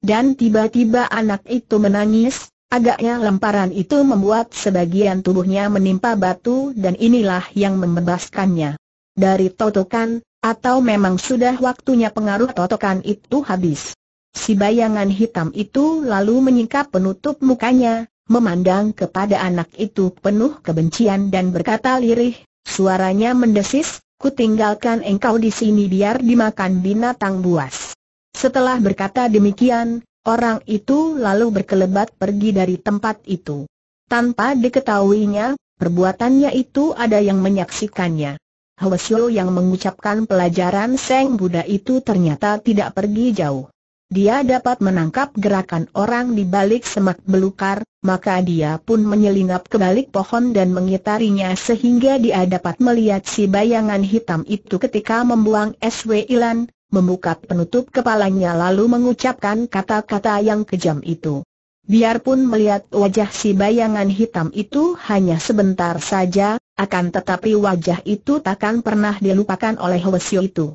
Dan tiba-tiba anak itu menangis, agaknya lemparan itu membuat sebagian tubuhnya menimpa batu dan inilah yang membebaskannya. Dari totokan, atau memang sudah waktunya pengaruh totokan itu habis? Si bayangan hitam itu lalu menyingkap penutup mukanya, memandang kepada anak itu penuh kebencian dan berkata lirih, suaranya mendesis, ku tinggalkan engkau di sini biar dimakan binatang buas. Setelah berkata demikian, orang itu lalu berkelebat pergi dari tempat itu. Tanpa diketahuinya, perbuatannya itu ada yang menyaksikannya. Hwasyo yang mengucapkan pelajaran Seng Buddha itu ternyata tidak pergi jauh. Dia dapat menangkap gerakan orang di balik semak belukar, maka dia pun menyelinap ke balik pohon dan mengitarinya sehingga dia dapat melihat si bayangan hitam itu ketika membuang SW Ilan, membuka penutup kepalanya lalu mengucapkan kata-kata yang kejam itu. Biarpun melihat wajah si bayangan hitam itu hanya sebentar saja, akan tetapi wajah itu takkan pernah dilupakan oleh Hwasyo itu.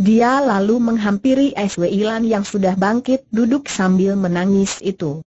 Dia lalu menghampiri SW Ilan yang sudah bangkit duduk sambil menangis itu.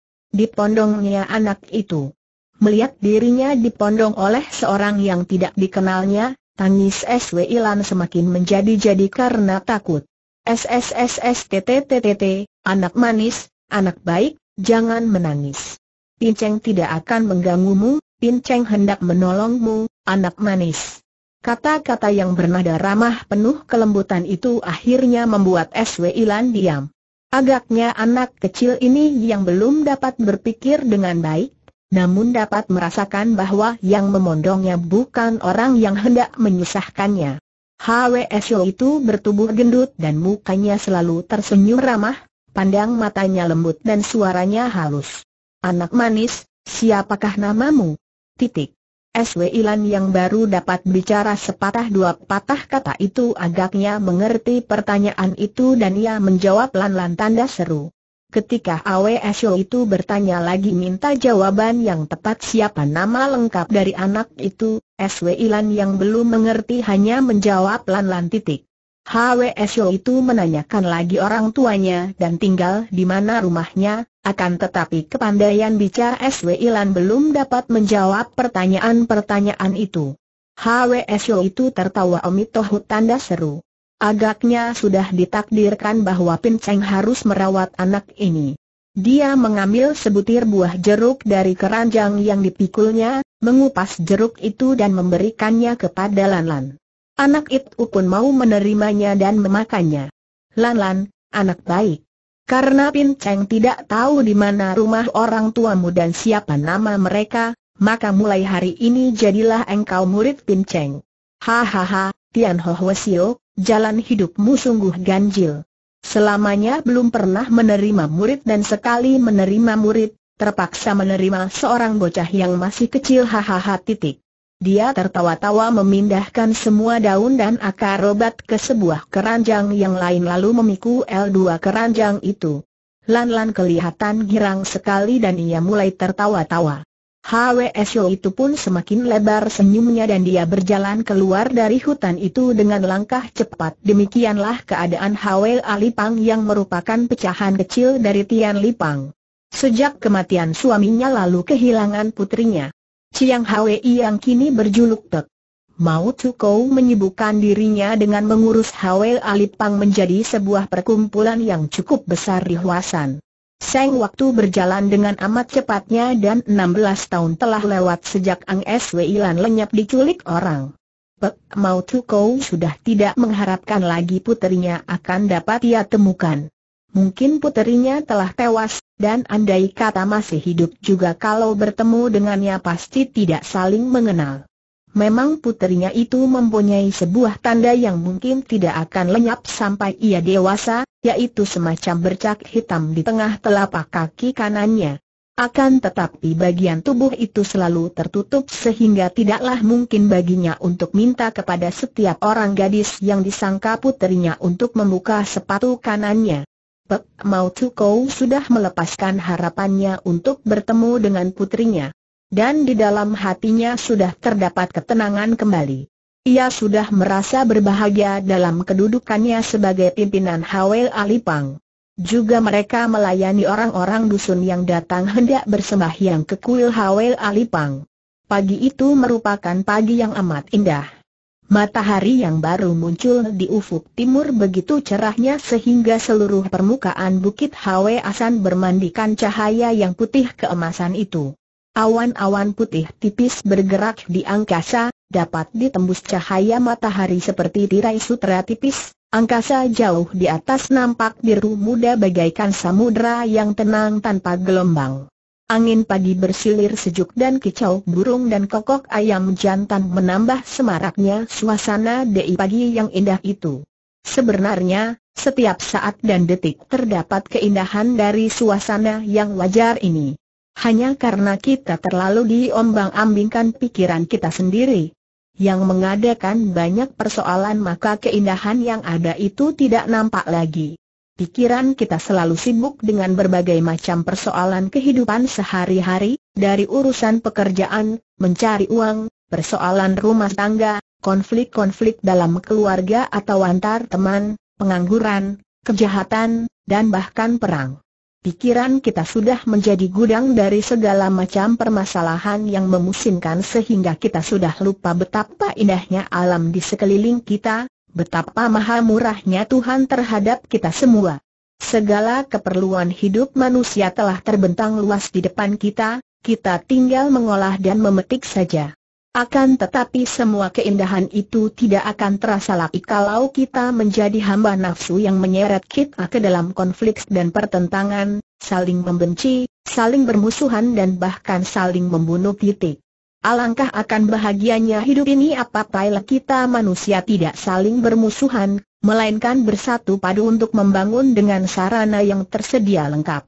pondongnya anak itu. Melihat dirinya di pondong oleh seorang yang tidak dikenalnya, tangis SW Ilan semakin menjadi-jadi karena takut. SSSSTTTTT, anak manis, anak baik, jangan menangis. Pinceng tidak akan mengganggumu, Pin Cheng hendak menolongmu, anak manis. Kata-kata yang bernada ramah penuh kelembutan itu akhirnya membuat SW Ilan diam. Agaknya anak kecil ini yang belum dapat berpikir dengan baik, namun dapat merasakan bahwa yang memondongnya bukan orang yang hendak menyusahkannya. HWSO itu bertubuh gendut dan mukanya selalu tersenyum ramah, pandang matanya lembut dan suaranya halus. Anak manis, siapakah namamu? Titik. SW Ilan yang baru dapat bicara sepatah dua patah kata itu agaknya mengerti pertanyaan itu dan ia menjawab lan-lan tanda seru. Ketika AWSO itu bertanya lagi minta jawaban yang tepat siapa nama lengkap dari anak itu, SW Ilan yang belum mengerti hanya menjawab lan-lan titik. HWSO itu menanyakan lagi orang tuanya dan tinggal di mana rumahnya, akan tetapi kepandaian bicara SW Ilan belum dapat menjawab pertanyaan-pertanyaan itu. HWSO itu tertawa omitohu tanda seru. Agaknya sudah ditakdirkan bahwa Pinceng harus merawat anak ini. Dia mengambil sebutir buah jeruk dari keranjang yang dipikulnya, mengupas jeruk itu dan memberikannya kepada Lan -lan. Anak itu pun mau menerimanya dan memakannya. Lan-lan, anak baik. Karena Pin Cheng tidak tahu di mana rumah orang tuamu dan siapa nama mereka, maka mulai hari ini jadilah engkau murid Pin Cheng. Hahaha, Tian Ho Hwasio, jalan hidupmu sungguh ganjil. Selamanya belum pernah menerima murid dan sekali menerima murid, terpaksa menerima seorang bocah yang masih kecil hahaha titik. Dia tertawa-tawa memindahkan semua daun dan akar obat ke sebuah keranjang yang lain lalu memikul L2 keranjang itu. Lan-lan kelihatan girang sekali dan ia mulai tertawa-tawa. HWSO itu pun semakin lebar senyumnya dan dia berjalan keluar dari hutan itu dengan langkah cepat. Demikianlah keadaan HW Alipang yang merupakan pecahan kecil dari Tian Lipang. Sejak kematian suaminya lalu kehilangan putrinya. Chiang Hwei yang kini berjuluk Tek. Mao Chukou menyibukkan dirinya dengan mengurus Hwei Alipang menjadi sebuah perkumpulan yang cukup besar di Huasan. Seng waktu berjalan dengan amat cepatnya dan 16 tahun telah lewat sejak Ang Swi Lan lenyap diculik orang. Pek Mao Chukou sudah tidak mengharapkan lagi putrinya akan dapat ia temukan. Mungkin puterinya telah tewas, dan andai kata masih hidup juga kalau bertemu dengannya pasti tidak saling mengenal. Memang puterinya itu mempunyai sebuah tanda yang mungkin tidak akan lenyap sampai ia dewasa, yaitu semacam bercak hitam di tengah telapak kaki kanannya. Akan tetapi bagian tubuh itu selalu tertutup sehingga tidaklah mungkin baginya untuk minta kepada setiap orang gadis yang disangka puterinya untuk membuka sepatu kanannya. Pek Mau Cukou sudah melepaskan harapannya untuk bertemu dengan putrinya. Dan di dalam hatinya sudah terdapat ketenangan kembali. Ia sudah merasa berbahagia dalam kedudukannya sebagai pimpinan Hawel Alipang. Juga mereka melayani orang-orang dusun yang datang hendak bersembahyang ke kuil Hawel Alipang. Pagi itu merupakan pagi yang amat indah. Matahari yang baru muncul di ufuk timur begitu cerahnya sehingga seluruh permukaan Bukit Hwe Asan bermandikan cahaya yang putih keemasan itu. Awan-awan putih tipis bergerak di angkasa, dapat ditembus cahaya matahari seperti tirai sutra tipis, angkasa jauh di atas nampak biru muda bagaikan samudera yang tenang tanpa gelombang. Angin pagi bersilir sejuk dan kicau burung dan kokok ayam jantan menambah semaraknya suasana di pagi yang indah itu. Sebenarnya, setiap saat dan detik terdapat keindahan dari suasana yang wajar ini. Hanya karena kita terlalu diombang-ambingkan pikiran kita sendiri. Yang mengadakan banyak persoalan maka keindahan yang ada itu tidak nampak lagi. Pikiran kita selalu sibuk dengan berbagai macam persoalan kehidupan sehari-hari, dari urusan pekerjaan, mencari uang, persoalan rumah tangga, konflik-konflik dalam keluarga atau antar teman, pengangguran, kejahatan, dan bahkan perang. Pikiran kita sudah menjadi gudang dari segala macam permasalahan yang memusingkan sehingga kita sudah lupa betapa indahnya alam di sekeliling kita, Betapa maha murahnya Tuhan terhadap kita semua. Segala keperluan hidup manusia telah terbentang luas di depan kita, kita tinggal mengolah dan memetik saja. Akan tetapi semua keindahan itu tidak akan terasa lagi kalau kita menjadi hamba nafsu yang menyeret kita ke dalam konflik dan pertentangan, saling membenci, saling bermusuhan dan bahkan saling membunuh titik. Alangkah akan bahagianya hidup ini apabila kita manusia tidak saling bermusuhan, melainkan bersatu padu untuk membangun dengan sarana yang tersedia lengkap.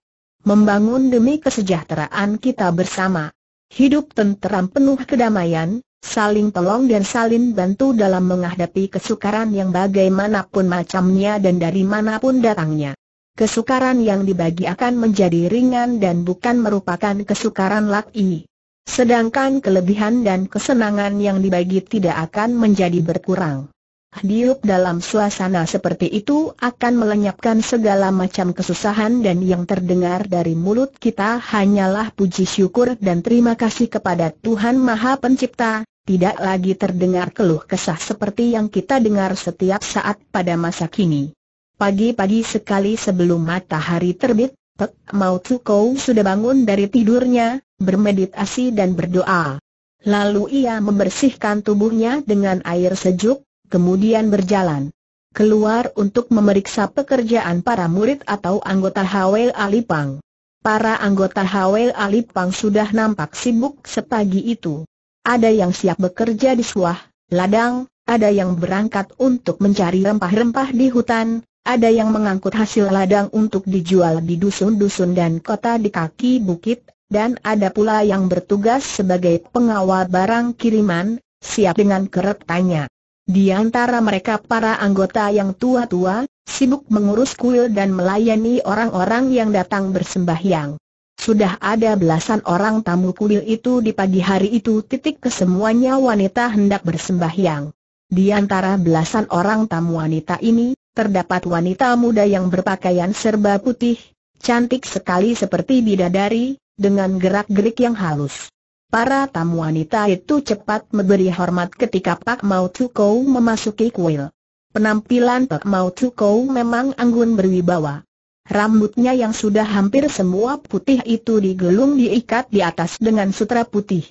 Membangun demi kesejahteraan kita bersama. Hidup tenteram penuh kedamaian, saling tolong dan saling bantu dalam menghadapi kesukaran yang bagaimanapun macamnya dan dari manapun datangnya. Kesukaran yang dibagi akan menjadi ringan dan bukan merupakan kesukaran laki. Sedangkan kelebihan dan kesenangan yang dibagi tidak akan menjadi berkurang. Hidup dalam suasana seperti itu akan melenyapkan segala macam kesusahan dan yang terdengar dari mulut kita hanyalah puji syukur dan terima kasih kepada Tuhan Maha Pencipta, tidak lagi terdengar keluh kesah seperti yang kita dengar setiap saat pada masa kini. Pagi-pagi sekali sebelum matahari terbit, Pek Mau Cukou sudah bangun dari tidurnya, bermeditasi dan berdoa. Lalu ia membersihkan tubuhnya dengan air sejuk, kemudian berjalan keluar untuk memeriksa pekerjaan para murid atau anggota Hawel Alipang. Para anggota Hawel Alipang sudah nampak sibuk sepagi itu. Ada yang siap bekerja di suah, ladang, ada yang berangkat untuk mencari rempah-rempah di hutan, ada yang mengangkut hasil ladang untuk dijual di dusun-dusun dan kota di kaki bukit, dan ada pula yang bertugas sebagai pengawal barang kiriman, siap dengan keretanya. Di antara mereka para anggota yang tua-tua, sibuk mengurus kuil dan melayani orang-orang yang datang bersembahyang. Sudah ada belasan orang tamu kuil itu di pagi hari itu titik kesemuanya wanita hendak bersembahyang. Di antara belasan orang tamu wanita ini, terdapat wanita muda yang berpakaian serba putih, cantik sekali seperti bidadari, dengan gerak-gerik yang halus. Para tamu wanita itu cepat memberi hormat ketika Pak Mao Tukou memasuki kuil. Penampilan Pak Mao Tukou memang anggun berwibawa. Rambutnya yang sudah hampir semua putih itu digelung diikat di atas dengan sutra putih.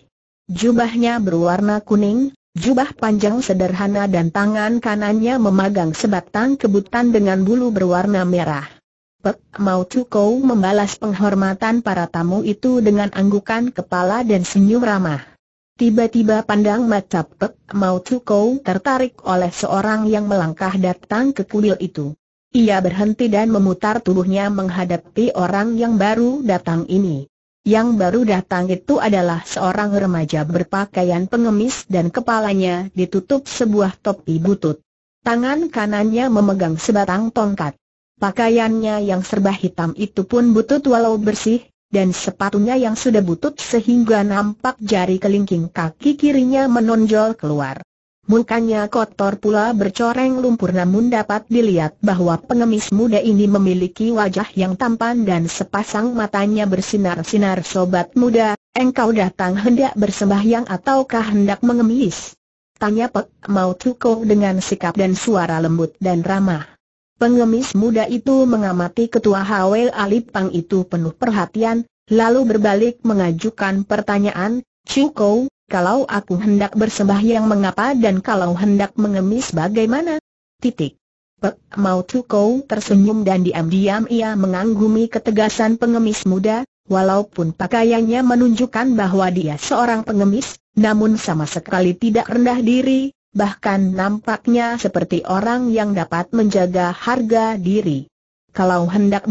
Jubahnya berwarna kuning, Jubah panjang sederhana dan tangan kanannya memegang sebatang kebutan dengan bulu berwarna merah. Pek Mao Chukou membalas penghormatan para tamu itu dengan anggukan kepala dan senyum ramah. Tiba-tiba pandang mata Pek Mao Chukou tertarik oleh seorang yang melangkah datang ke kuil itu. Ia berhenti dan memutar tubuhnya menghadapi orang yang baru datang ini. Yang baru datang itu adalah seorang remaja berpakaian pengemis dan kepalanya ditutup sebuah topi butut. Tangan kanannya memegang sebatang tongkat. Pakaiannya yang serba hitam itu pun butut walau bersih, dan sepatunya yang sudah butut sehingga nampak jari kelingking kaki kirinya menonjol keluar mukanya kotor pula bercoreng lumpur namun dapat dilihat bahwa pengemis muda ini memiliki wajah yang tampan dan sepasang matanya bersinar-sinar sobat muda, engkau datang hendak bersembahyang ataukah hendak mengemis? Tanya Pek Mau Tuko dengan sikap dan suara lembut dan ramah. Pengemis muda itu mengamati ketua Alip Pang itu penuh perhatian, lalu berbalik mengajukan pertanyaan, Cuko, kalau aku hendak bersembahyang mengapa dan kalau hendak mengemis bagaimana? Titik. Pek Mau Tukou tersenyum dan diam-diam ia mengagumi ketegasan pengemis muda, walaupun pakaiannya menunjukkan bahwa dia seorang pengemis, namun sama sekali tidak rendah diri, bahkan nampaknya seperti orang yang dapat menjaga harga diri. Kalau hendak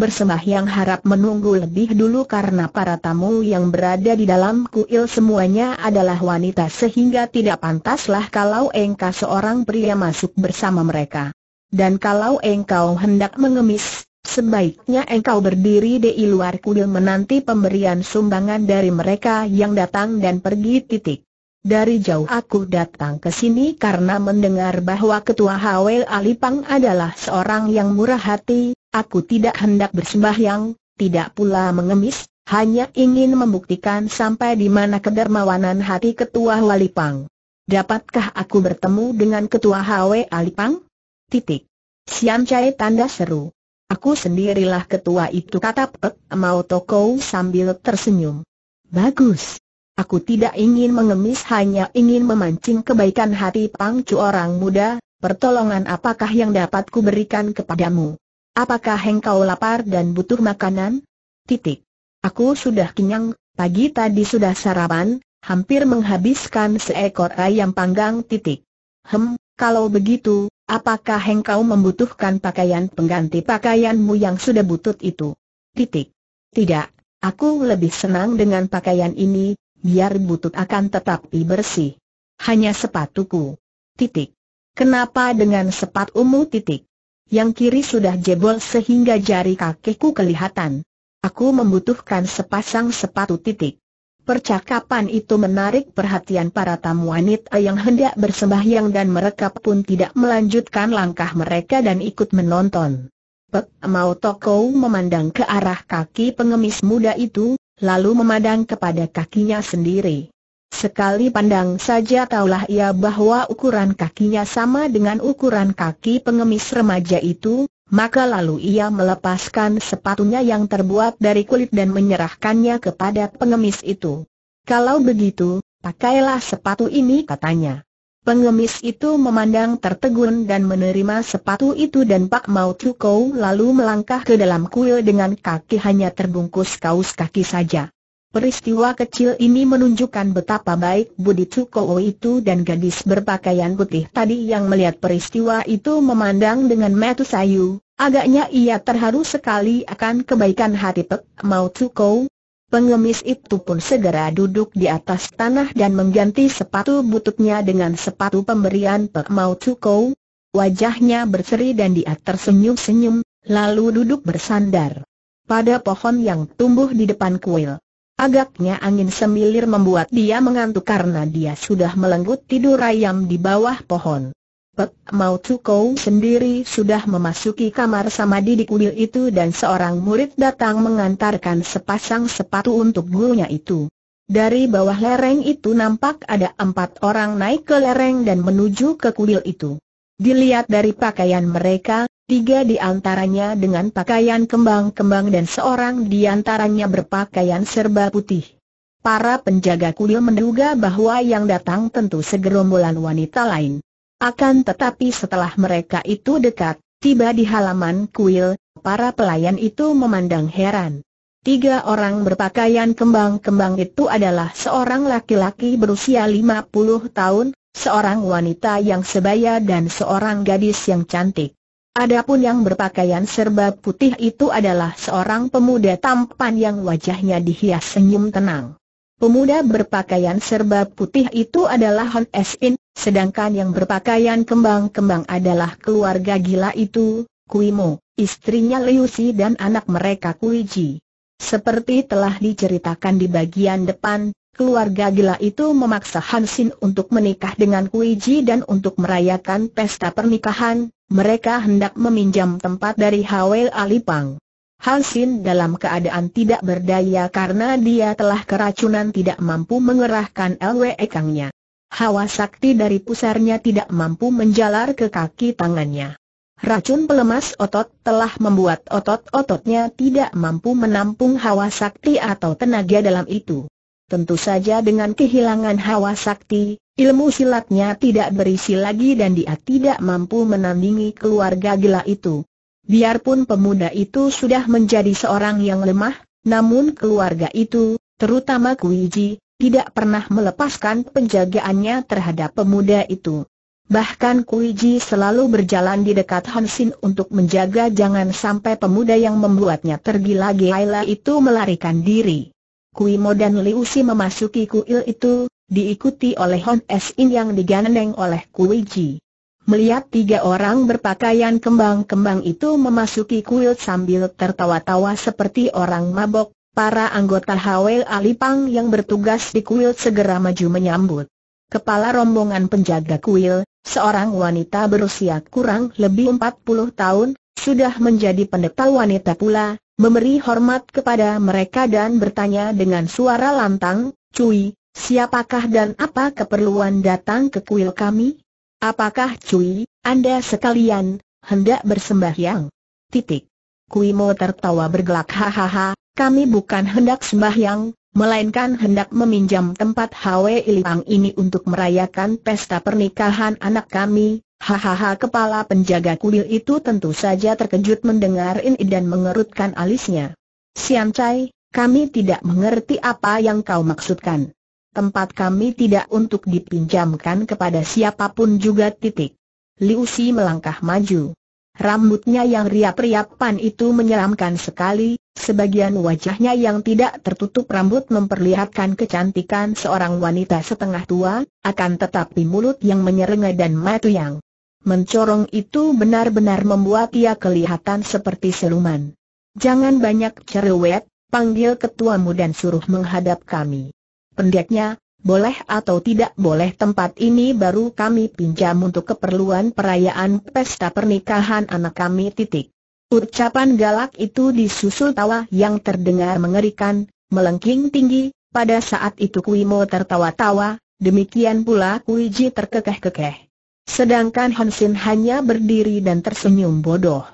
yang harap menunggu lebih dulu karena para tamu yang berada di dalam kuil semuanya adalah wanita sehingga tidak pantaslah kalau engkau seorang pria masuk bersama mereka. Dan kalau engkau hendak mengemis, sebaiknya engkau berdiri di luar kuil menanti pemberian sumbangan dari mereka yang datang dan pergi titik. Dari jauh aku datang ke sini karena mendengar bahwa Ketua Hwel Alipang adalah seorang yang murah hati, Aku tidak hendak bersembahyang, tidak pula mengemis, hanya ingin membuktikan sampai di mana kedermawanan hati ketua Walipang. Dapatkah aku bertemu dengan ketua HW Alipang? Titik. Siam Chai tanda seru. Aku sendirilah ketua itu kata Pek Mau Toko sambil tersenyum. Bagus. Aku tidak ingin mengemis hanya ingin memancing kebaikan hati Pang Cu orang muda, pertolongan apakah yang dapat berikan kepadamu? Apakah hengkau lapar dan butuh makanan? Titik. Aku sudah kenyang, pagi tadi sudah sarapan, hampir menghabiskan seekor ayam panggang titik. Hem, kalau begitu, apakah hengkau membutuhkan pakaian pengganti pakaianmu yang sudah butut itu? Titik. Tidak, aku lebih senang dengan pakaian ini, biar butut akan tetapi bersih. Hanya sepatuku. Titik. Kenapa dengan sepatumu titik? yang kiri sudah jebol sehingga jari kakiku kelihatan. Aku membutuhkan sepasang sepatu titik. Percakapan itu menarik perhatian para tamu wanita yang hendak bersembahyang dan mereka pun tidak melanjutkan langkah mereka dan ikut menonton. Pek Mau Toko memandang ke arah kaki pengemis muda itu, lalu memandang kepada kakinya sendiri. Sekali pandang saja taulah ia bahwa ukuran kakinya sama dengan ukuran kaki pengemis remaja itu, maka lalu ia melepaskan sepatunya yang terbuat dari kulit dan menyerahkannya kepada pengemis itu. Kalau begitu, pakailah sepatu ini katanya. Pengemis itu memandang tertegun dan menerima sepatu itu dan Pak Mau Tukou lalu melangkah ke dalam kuil dengan kaki hanya terbungkus kaus kaki saja. Peristiwa kecil ini menunjukkan betapa baik Budi Cukowo itu dan gadis berpakaian putih tadi yang melihat peristiwa itu memandang dengan metu sayu, agaknya ia terharu sekali akan kebaikan hati Pek Mau Cukowo. Pengemis itu pun segera duduk di atas tanah dan mengganti sepatu bututnya dengan sepatu pemberian Pek Mau Cukowo. Wajahnya berseri dan dia tersenyum-senyum, lalu duduk bersandar pada pohon yang tumbuh di depan kuil. Agaknya angin semilir membuat dia mengantuk karena dia sudah melenggut tidur ayam di bawah pohon. Pek Mao Tukou sendiri sudah memasuki kamar sama di kuil itu dan seorang murid datang mengantarkan sepasang sepatu untuk gurunya itu. Dari bawah lereng itu nampak ada empat orang naik ke lereng dan menuju ke kuil itu. Dilihat dari pakaian mereka, tiga di antaranya dengan pakaian kembang-kembang dan seorang di antaranya berpakaian serba putih. Para penjaga kuil menduga bahwa yang datang tentu segerombolan wanita lain. Akan tetapi setelah mereka itu dekat, tiba di halaman kuil, para pelayan itu memandang heran. Tiga orang berpakaian kembang-kembang itu adalah seorang laki-laki berusia 50 tahun, seorang wanita yang sebaya dan seorang gadis yang cantik. Adapun yang berpakaian serba putih itu adalah seorang pemuda tampan yang wajahnya dihias senyum tenang. Pemuda berpakaian serba putih itu adalah Hon Esin, sedangkan yang berpakaian kembang-kembang adalah keluarga gila itu, Kuimo, istrinya Liu Si dan anak mereka Kui Ji. Seperti telah diceritakan di bagian depan, keluarga gila itu memaksa Hansin untuk menikah dengan Kui dan untuk merayakan pesta pernikahan, mereka hendak meminjam tempat dari Hwel Alipang. Hansin dalam keadaan tidak berdaya karena dia telah keracunan tidak mampu mengerahkan LW Ekangnya. Hawa sakti dari pusarnya tidak mampu menjalar ke kaki tangannya. Racun pelemas otot telah membuat otot-ototnya tidak mampu menampung hawa sakti atau tenaga dalam itu. Tentu saja dengan kehilangan hawa sakti, ilmu silatnya tidak berisi lagi dan dia tidak mampu menandingi keluarga gila itu. Biarpun pemuda itu sudah menjadi seorang yang lemah, namun keluarga itu, terutama Kuiji, tidak pernah melepaskan penjagaannya terhadap pemuda itu. Bahkan Kuiji selalu berjalan di dekat Hansin untuk menjaga jangan sampai pemuda yang membuatnya tergila-gila itu melarikan diri. Mo dan Liusi memasuki kuil itu, diikuti oleh Hon In yang digandeng oleh Kui Ji. Melihat tiga orang berpakaian kembang-kembang itu memasuki kuil sambil tertawa-tawa seperti orang mabok, para anggota Hawel Alipang yang bertugas di kuil segera maju menyambut. Kepala rombongan penjaga kuil, seorang wanita berusia kurang lebih 40 tahun, sudah menjadi pendeta wanita pula, memberi hormat kepada mereka dan bertanya dengan suara lantang, Cui, siapakah dan apa keperluan datang ke kuil kami? Apakah Cui, Anda sekalian, hendak bersembahyang? Titik. Kui Mo tertawa bergelak hahaha, kami bukan hendak sembahyang, melainkan hendak meminjam tempat Hwe Ilipang ini untuk merayakan pesta pernikahan anak kami, Hahaha kepala penjaga kuil itu tentu saja terkejut mendengar ini dan mengerutkan alisnya. Sian Chai, kami tidak mengerti apa yang kau maksudkan. Tempat kami tidak untuk dipinjamkan kepada siapapun juga titik. Liu Si melangkah maju. Rambutnya yang riap-riapan itu menyeramkan sekali, sebagian wajahnya yang tidak tertutup rambut memperlihatkan kecantikan seorang wanita setengah tua, akan tetapi mulut yang menyerengai dan matu yang Mencorong itu benar-benar membuat ia kelihatan seperti seluman. Jangan banyak cerewet, panggil ketuamu dan suruh menghadap kami. Pendeknya, boleh atau tidak boleh tempat ini baru kami pinjam untuk keperluan perayaan pesta pernikahan anak kami titik. Ucapan galak itu disusul tawa yang terdengar mengerikan, melengking tinggi, pada saat itu Kuimo tertawa-tawa, demikian pula Kuiji terkekeh-kekeh. Sedangkan Honsin hanya berdiri dan tersenyum bodoh.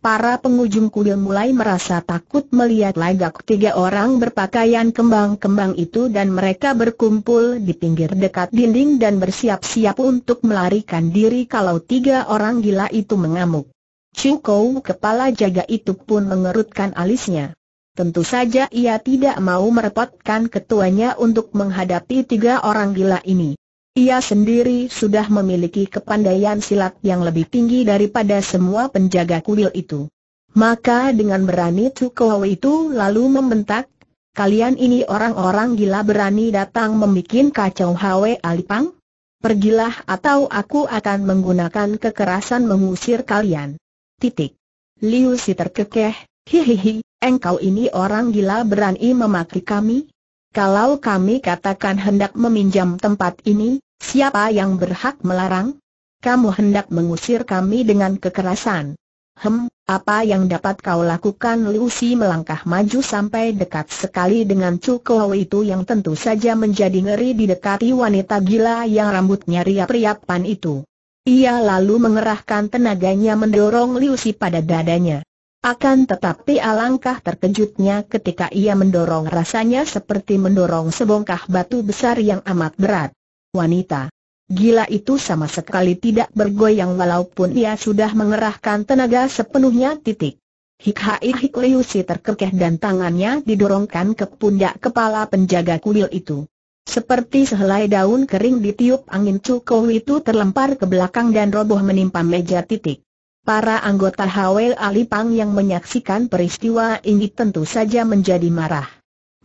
Para pengunjung kuil mulai merasa takut melihat lagak tiga orang berpakaian kembang-kembang itu dan mereka berkumpul di pinggir dekat dinding dan bersiap-siap untuk melarikan diri kalau tiga orang gila itu mengamuk. Cukou kepala jaga itu pun mengerutkan alisnya. Tentu saja ia tidak mau merepotkan ketuanya untuk menghadapi tiga orang gila ini. Ia sendiri sudah memiliki kepandaian silat yang lebih tinggi daripada semua penjaga kuil itu. Maka dengan berani Tukowo itu lalu membentak, Kalian ini orang-orang gila berani datang membuat kacau Hwe Alipang? Pergilah atau aku akan menggunakan kekerasan mengusir kalian. Titik. Liu si terkekeh, hihihi, engkau ini orang gila berani memaki kami? Kalau kami katakan hendak meminjam tempat ini, siapa yang berhak melarang? Kamu hendak mengusir kami dengan kekerasan. Hem, apa yang dapat kau lakukan Lucy melangkah maju sampai dekat sekali dengan Cukow itu yang tentu saja menjadi ngeri didekati wanita gila yang rambutnya riap-riapan itu. Ia lalu mengerahkan tenaganya mendorong Lucy pada dadanya. Akan tetapi alangkah terkejutnya ketika ia mendorong rasanya seperti mendorong sebongkah batu besar yang amat berat. Wanita gila itu sama sekali tidak bergoyang walaupun ia sudah mengerahkan tenaga sepenuhnya titik. hik Hikliusi terkekeh dan tangannya didorongkan ke pundak kepala penjaga kuil itu. Seperti sehelai daun kering ditiup angin cukau itu terlempar ke belakang dan roboh menimpa meja titik. Para anggota Hwel Alipang yang menyaksikan peristiwa ini tentu saja menjadi marah.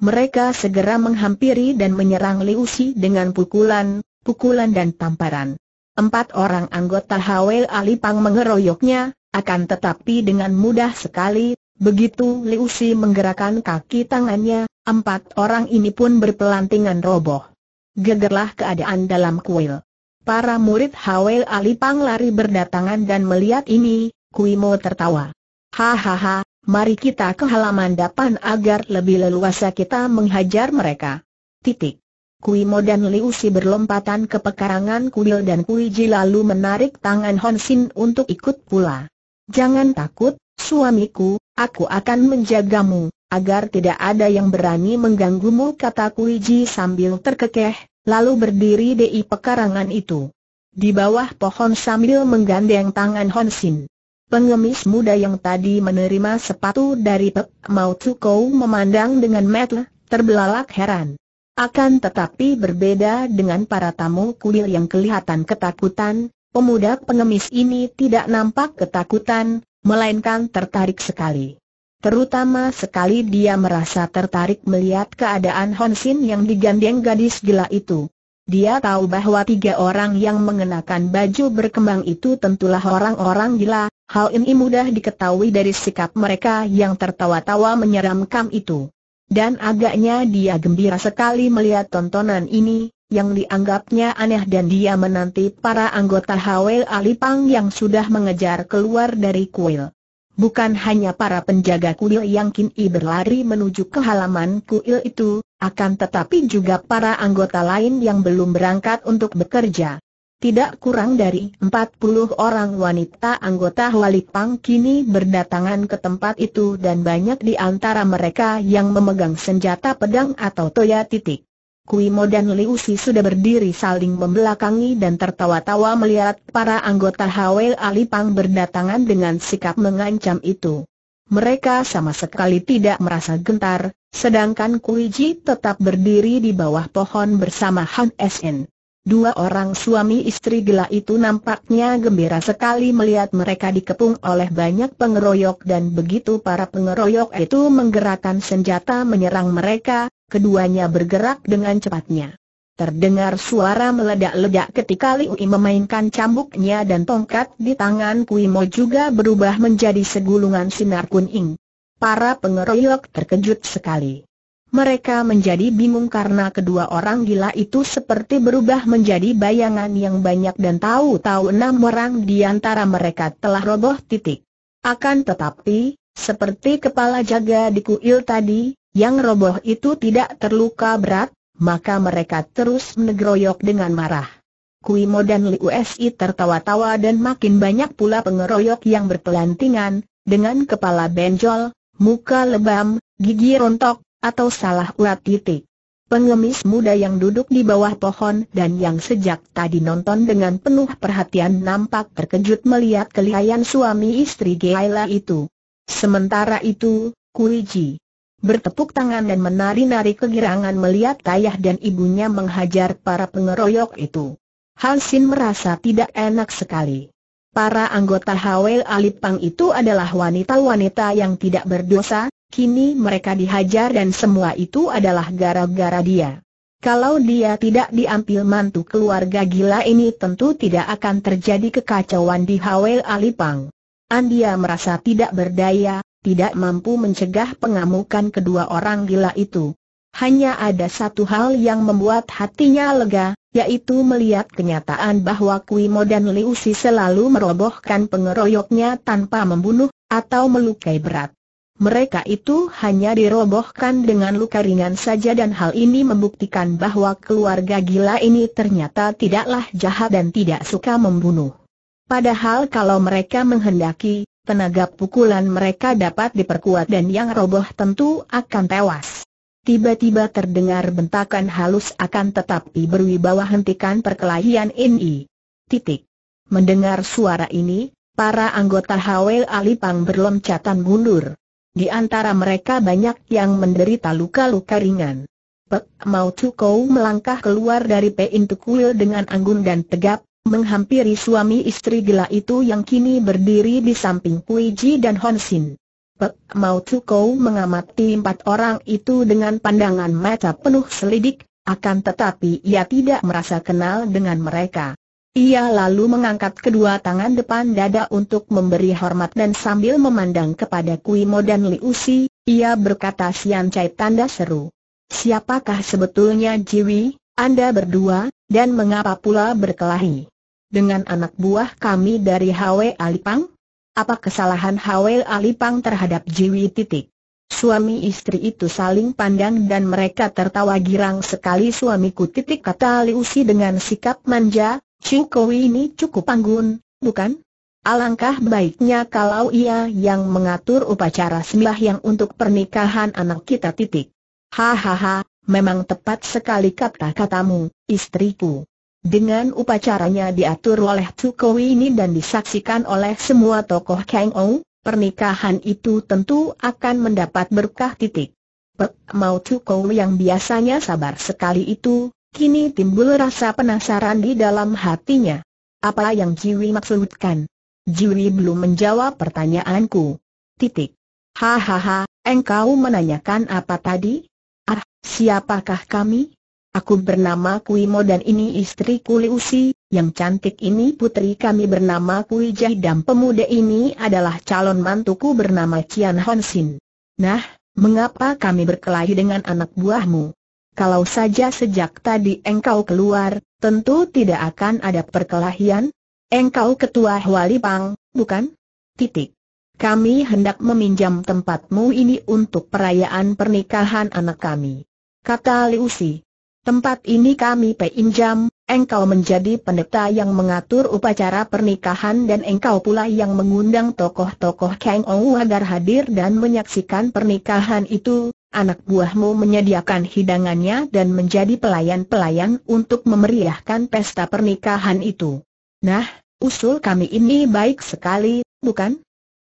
Mereka segera menghampiri dan menyerang Liu Si dengan pukulan, pukulan dan tamparan. Empat orang anggota Hwel Alipang mengeroyoknya, akan tetapi dengan mudah sekali, begitu Liu Si menggerakkan kaki tangannya, empat orang ini pun berpelantingan roboh. Gegerlah keadaan dalam kuil. Para murid Hwel Alipang lari berdatangan dan melihat ini, Kuimo tertawa. Hahaha, mari kita ke halaman depan agar lebih leluasa kita menghajar mereka. Titik. Kuimo dan Liusi berlompatan ke pekarangan kuil dan Kuiji lalu menarik tangan Honsin untuk ikut pula. Jangan takut, suamiku, aku akan menjagamu, agar tidak ada yang berani mengganggumu kata Kuiji sambil terkekeh, lalu berdiri di pekarangan itu. Di bawah pohon sambil menggandeng tangan Hon Sin. Pengemis muda yang tadi menerima sepatu dari Pek Mao Tsukou memandang dengan mata terbelalak heran. Akan tetapi berbeda dengan para tamu kuil yang kelihatan ketakutan, pemuda pengemis ini tidak nampak ketakutan, melainkan tertarik sekali. Terutama sekali dia merasa tertarik melihat keadaan Honsin yang digandeng gadis gila itu. Dia tahu bahwa tiga orang yang mengenakan baju berkembang itu tentulah orang-orang gila, hal ini mudah diketahui dari sikap mereka yang tertawa-tawa menyeramkan itu. Dan agaknya dia gembira sekali melihat tontonan ini, yang dianggapnya aneh dan dia menanti para anggota Hawel Alipang yang sudah mengejar keluar dari kuil. Bukan hanya para penjaga kuil yang kini berlari menuju ke halaman kuil itu, akan tetapi juga para anggota lain yang belum berangkat untuk bekerja. Tidak kurang dari 40 orang wanita anggota Walipang kini berdatangan ke tempat itu dan banyak di antara mereka yang memegang senjata pedang atau toya titik. Kui Mo dan Si sudah berdiri saling membelakangi dan tertawa-tawa melihat para anggota Ali Alipang berdatangan dengan sikap mengancam itu. Mereka sama sekali tidak merasa gentar, sedangkan Kui Ji tetap berdiri di bawah pohon bersama Han Sen. Dua orang suami istri gila itu nampaknya gembira sekali melihat mereka dikepung oleh banyak pengeroyok dan begitu para pengeroyok itu menggerakkan senjata menyerang mereka, keduanya bergerak dengan cepatnya. Terdengar suara meledak-ledak ketika Liu memainkan cambuknya dan tongkat di tangan Kui Mo juga berubah menjadi segulungan sinar kuning. Para pengeroyok terkejut sekali. Mereka menjadi bingung karena kedua orang gila itu seperti berubah menjadi bayangan yang banyak dan tahu-tahu enam orang di antara mereka telah roboh titik. Akan tetapi, seperti kepala jaga di kuil tadi, yang roboh itu tidak terluka berat, maka mereka terus menegroyok dengan marah. Mo dan Li USI tertawa-tawa dan makin banyak pula pengeroyok yang berpelantingan, dengan kepala benjol, muka lebam, gigi rontok, atau salah urat titik. Pengemis muda yang duduk di bawah pohon dan yang sejak tadi nonton dengan penuh perhatian nampak terkejut melihat kelihayan suami istri Gaila itu. Sementara itu, Kuiji bertepuk tangan dan menari-nari kegirangan melihat ayah dan ibunya menghajar para pengeroyok itu. Halsin merasa tidak enak sekali. Para anggota Hawel Alipang itu adalah wanita-wanita yang tidak berdosa, Kini mereka dihajar dan semua itu adalah gara-gara dia. Kalau dia tidak diambil mantu keluarga gila ini tentu tidak akan terjadi kekacauan di Hawel Alipang. Andia merasa tidak berdaya, tidak mampu mencegah pengamukan kedua orang gila itu. Hanya ada satu hal yang membuat hatinya lega, yaitu melihat kenyataan bahwa Kuimo dan Liusi selalu merobohkan pengeroyoknya tanpa membunuh, atau melukai berat. Mereka itu hanya dirobohkan dengan luka ringan saja dan hal ini membuktikan bahwa keluarga gila ini ternyata tidaklah jahat dan tidak suka membunuh. Padahal kalau mereka menghendaki, tenaga pukulan mereka dapat diperkuat dan yang roboh tentu akan tewas. Tiba-tiba terdengar bentakan halus akan tetapi berwibawa hentikan perkelahian ini. Titik. Mendengar suara ini, para anggota Hawel Alipang berloncatan mundur. Di antara mereka banyak yang menderita luka-luka ringan. Pek Mao Tukou melangkah keluar dari Pein kuil dengan anggun dan tegap, menghampiri suami istri gila itu yang kini berdiri di samping Pui Ji dan Hon Sin. Pek Mao Tukou mengamati empat orang itu dengan pandangan mata penuh selidik, akan tetapi ia tidak merasa kenal dengan mereka. Ia lalu mengangkat kedua tangan depan dada untuk memberi hormat dan sambil memandang kepada Kui Mo dan Li ia berkata Sian Cai tanda seru. Siapakah sebetulnya Jiwi, Anda berdua, dan mengapa pula berkelahi? Dengan anak buah kami dari Hwe Alipang? Apa kesalahan Hwe Alipang terhadap Jiwi titik? Suami istri itu saling pandang dan mereka tertawa girang sekali suamiku titik kata Li dengan sikap manja, Cingko ini cukup anggun, bukan? Alangkah baiknya kalau ia yang mengatur upacara yang untuk pernikahan anak kita titik. Hahaha, memang tepat sekali kata-katamu, istriku. Dengan upacaranya diatur oleh Tuko ini dan disaksikan oleh semua tokoh Kang Ou, pernikahan itu tentu akan mendapat berkah titik. Pek, mau Tuko yang biasanya sabar sekali itu, Kini timbul rasa penasaran di dalam hatinya. Apa yang Jiwi maksudkan? Jiwi belum menjawab pertanyaanku. Titik. Hahaha, engkau menanyakan apa tadi? Ah, siapakah kami? Aku bernama Kuimo dan ini istriku Usi, yang cantik ini putri kami bernama Kui Jai dan pemuda ini adalah calon mantuku bernama Cian Honsin. Nah, mengapa kami berkelahi dengan anak buahmu? Kalau saja sejak tadi engkau keluar, tentu tidak akan ada perkelahian. Engkau ketua Huali Pang, bukan? Titik. Kami hendak meminjam tempatmu ini untuk perayaan pernikahan anak kami. Kata Liu Si. Tempat ini kami pinjam, engkau menjadi pendeta yang mengatur upacara pernikahan dan engkau pula yang mengundang tokoh-tokoh Kang Ouw agar hadir dan menyaksikan pernikahan itu, anak buahmu menyediakan hidangannya dan menjadi pelayan-pelayan untuk memeriahkan pesta pernikahan itu. Nah, usul kami ini baik sekali, bukan?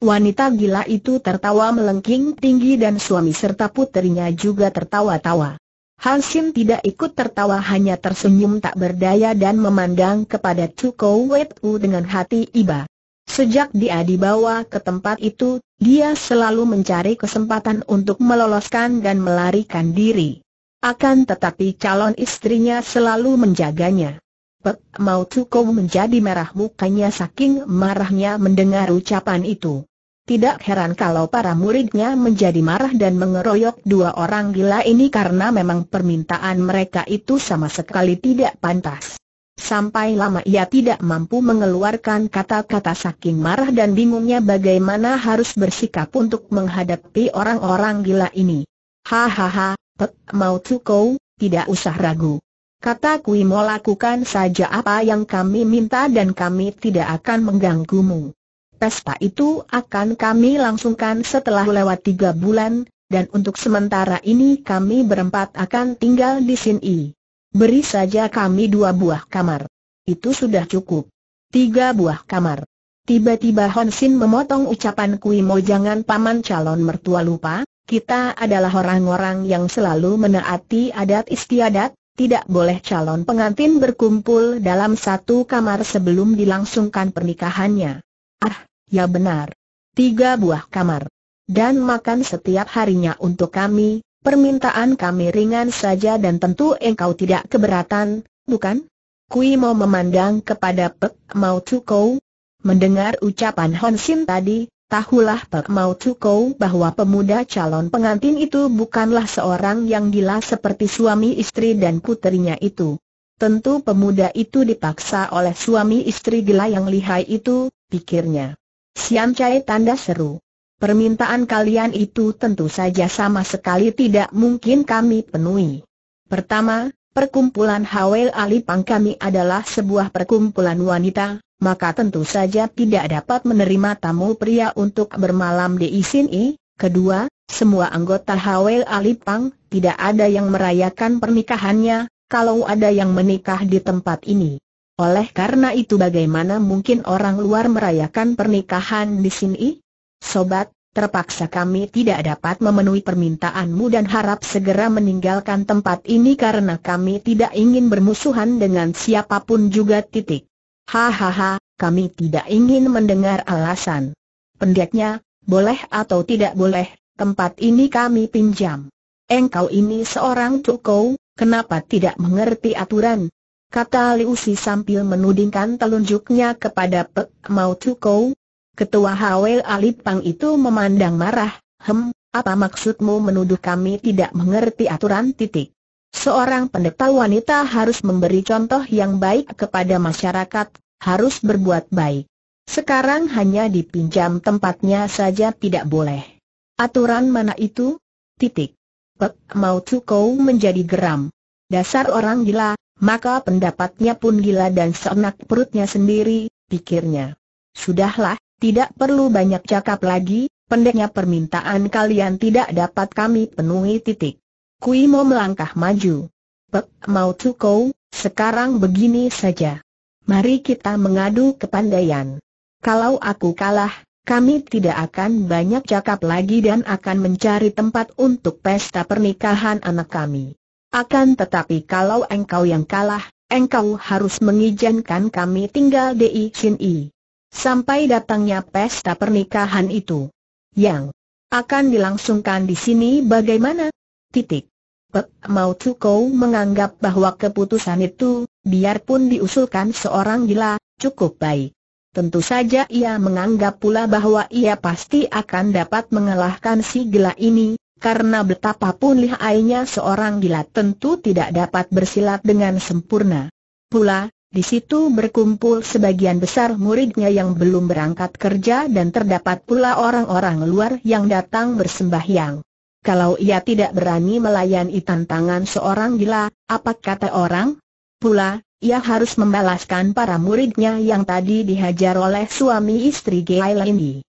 Wanita gila itu tertawa melengking tinggi dan suami serta putrinya juga tertawa-tawa. Hansin tidak ikut tertawa hanya tersenyum tak berdaya dan memandang kepada Chukowetu dengan hati iba. Sejak dia dibawa ke tempat itu, dia selalu mencari kesempatan untuk meloloskan dan melarikan diri. Akan tetapi calon istrinya selalu menjaganya. Pek Mao menjadi merah mukanya saking marahnya mendengar ucapan itu. Tidak heran kalau para muridnya menjadi marah dan mengeroyok dua orang gila ini karena memang permintaan mereka itu sama sekali tidak pantas. Sampai lama ia tidak mampu mengeluarkan kata-kata saking marah dan bingungnya bagaimana harus bersikap untuk menghadapi orang-orang gila ini. Hahaha, pek mau kau, tidak usah ragu. Kata mau lakukan saja apa yang kami minta dan kami tidak akan mengganggumu. Pesta itu akan kami langsungkan setelah lewat tiga bulan, dan untuk sementara ini kami berempat akan tinggal di sini. Beri saja kami dua buah kamar. Itu sudah cukup. Tiga buah kamar. Tiba-tiba Honsin memotong ucapan Kui Mo jangan paman calon mertua lupa, kita adalah orang-orang yang selalu menaati adat istiadat, tidak boleh calon pengantin berkumpul dalam satu kamar sebelum dilangsungkan pernikahannya. Ah, ya benar. Tiga buah kamar. Dan makan setiap harinya untuk kami, permintaan kami ringan saja dan tentu engkau tidak keberatan, bukan? Kui mau memandang kepada Pek Mau Tukou. Mendengar ucapan Hon Sin tadi, tahulah Pek Mau Tukou bahwa pemuda calon pengantin itu bukanlah seorang yang gila seperti suami istri dan puterinya itu. Tentu pemuda itu dipaksa oleh suami istri gila yang lihai itu, pikirnya. Siam Cai tanda seru. Permintaan kalian itu tentu saja sama sekali tidak mungkin kami penuhi. Pertama, perkumpulan Hawel Alipang kami adalah sebuah perkumpulan wanita, maka tentu saja tidak dapat menerima tamu pria untuk bermalam di sini. Kedua, semua anggota Hawel Alipang tidak ada yang merayakan pernikahannya, kalau ada yang menikah di tempat ini. Oleh karena itu bagaimana mungkin orang luar merayakan pernikahan di sini? Sobat, terpaksa kami tidak dapat memenuhi permintaanmu dan harap segera meninggalkan tempat ini karena kami tidak ingin bermusuhan dengan siapapun juga titik. Hahaha, kami tidak ingin mendengar alasan. Pendeknya, boleh atau tidak boleh, tempat ini kami pinjam. Engkau ini seorang cukau, kenapa tidak mengerti aturan? Kata Liusi sambil menudingkan telunjuknya kepada Pek Mau Cukou, Ketua Hawel Alipang itu memandang marah, hem, apa maksudmu menuduh kami tidak mengerti aturan titik? Seorang pendeta wanita harus memberi contoh yang baik kepada masyarakat, harus berbuat baik. Sekarang hanya dipinjam tempatnya saja tidak boleh. Aturan mana itu? Titik. Pek Mau menjadi geram. Dasar orang gila, maka pendapatnya pun gila dan seenak perutnya sendiri, pikirnya. Sudahlah, tidak perlu banyak cakap lagi, pendeknya permintaan kalian tidak dapat kami penuhi titik. Kui mau melangkah maju. Pek mau cukup, sekarang begini saja. Mari kita mengadu ke kepandaian. Kalau aku kalah, kami tidak akan banyak cakap lagi dan akan mencari tempat untuk pesta pernikahan anak kami. Akan tetapi kalau engkau yang kalah, engkau harus mengizinkan kami tinggal di sini sampai datangnya pesta pernikahan itu. Yang akan dilangsungkan di sini bagaimana? Titik. Pek Mao Tukou menganggap bahwa keputusan itu, biarpun diusulkan seorang gila, cukup baik. Tentu saja ia menganggap pula bahwa ia pasti akan dapat mengalahkan si gila ini, karena betapapun lihainya seorang gila tentu tidak dapat bersilat dengan sempurna. Pula, di situ berkumpul sebagian besar muridnya yang belum berangkat kerja dan terdapat pula orang-orang luar yang datang bersembahyang. Kalau ia tidak berani melayani tantangan seorang gila, apa kata orang? Pula, ia harus membalaskan para muridnya yang tadi dihajar oleh suami istri Gail ini.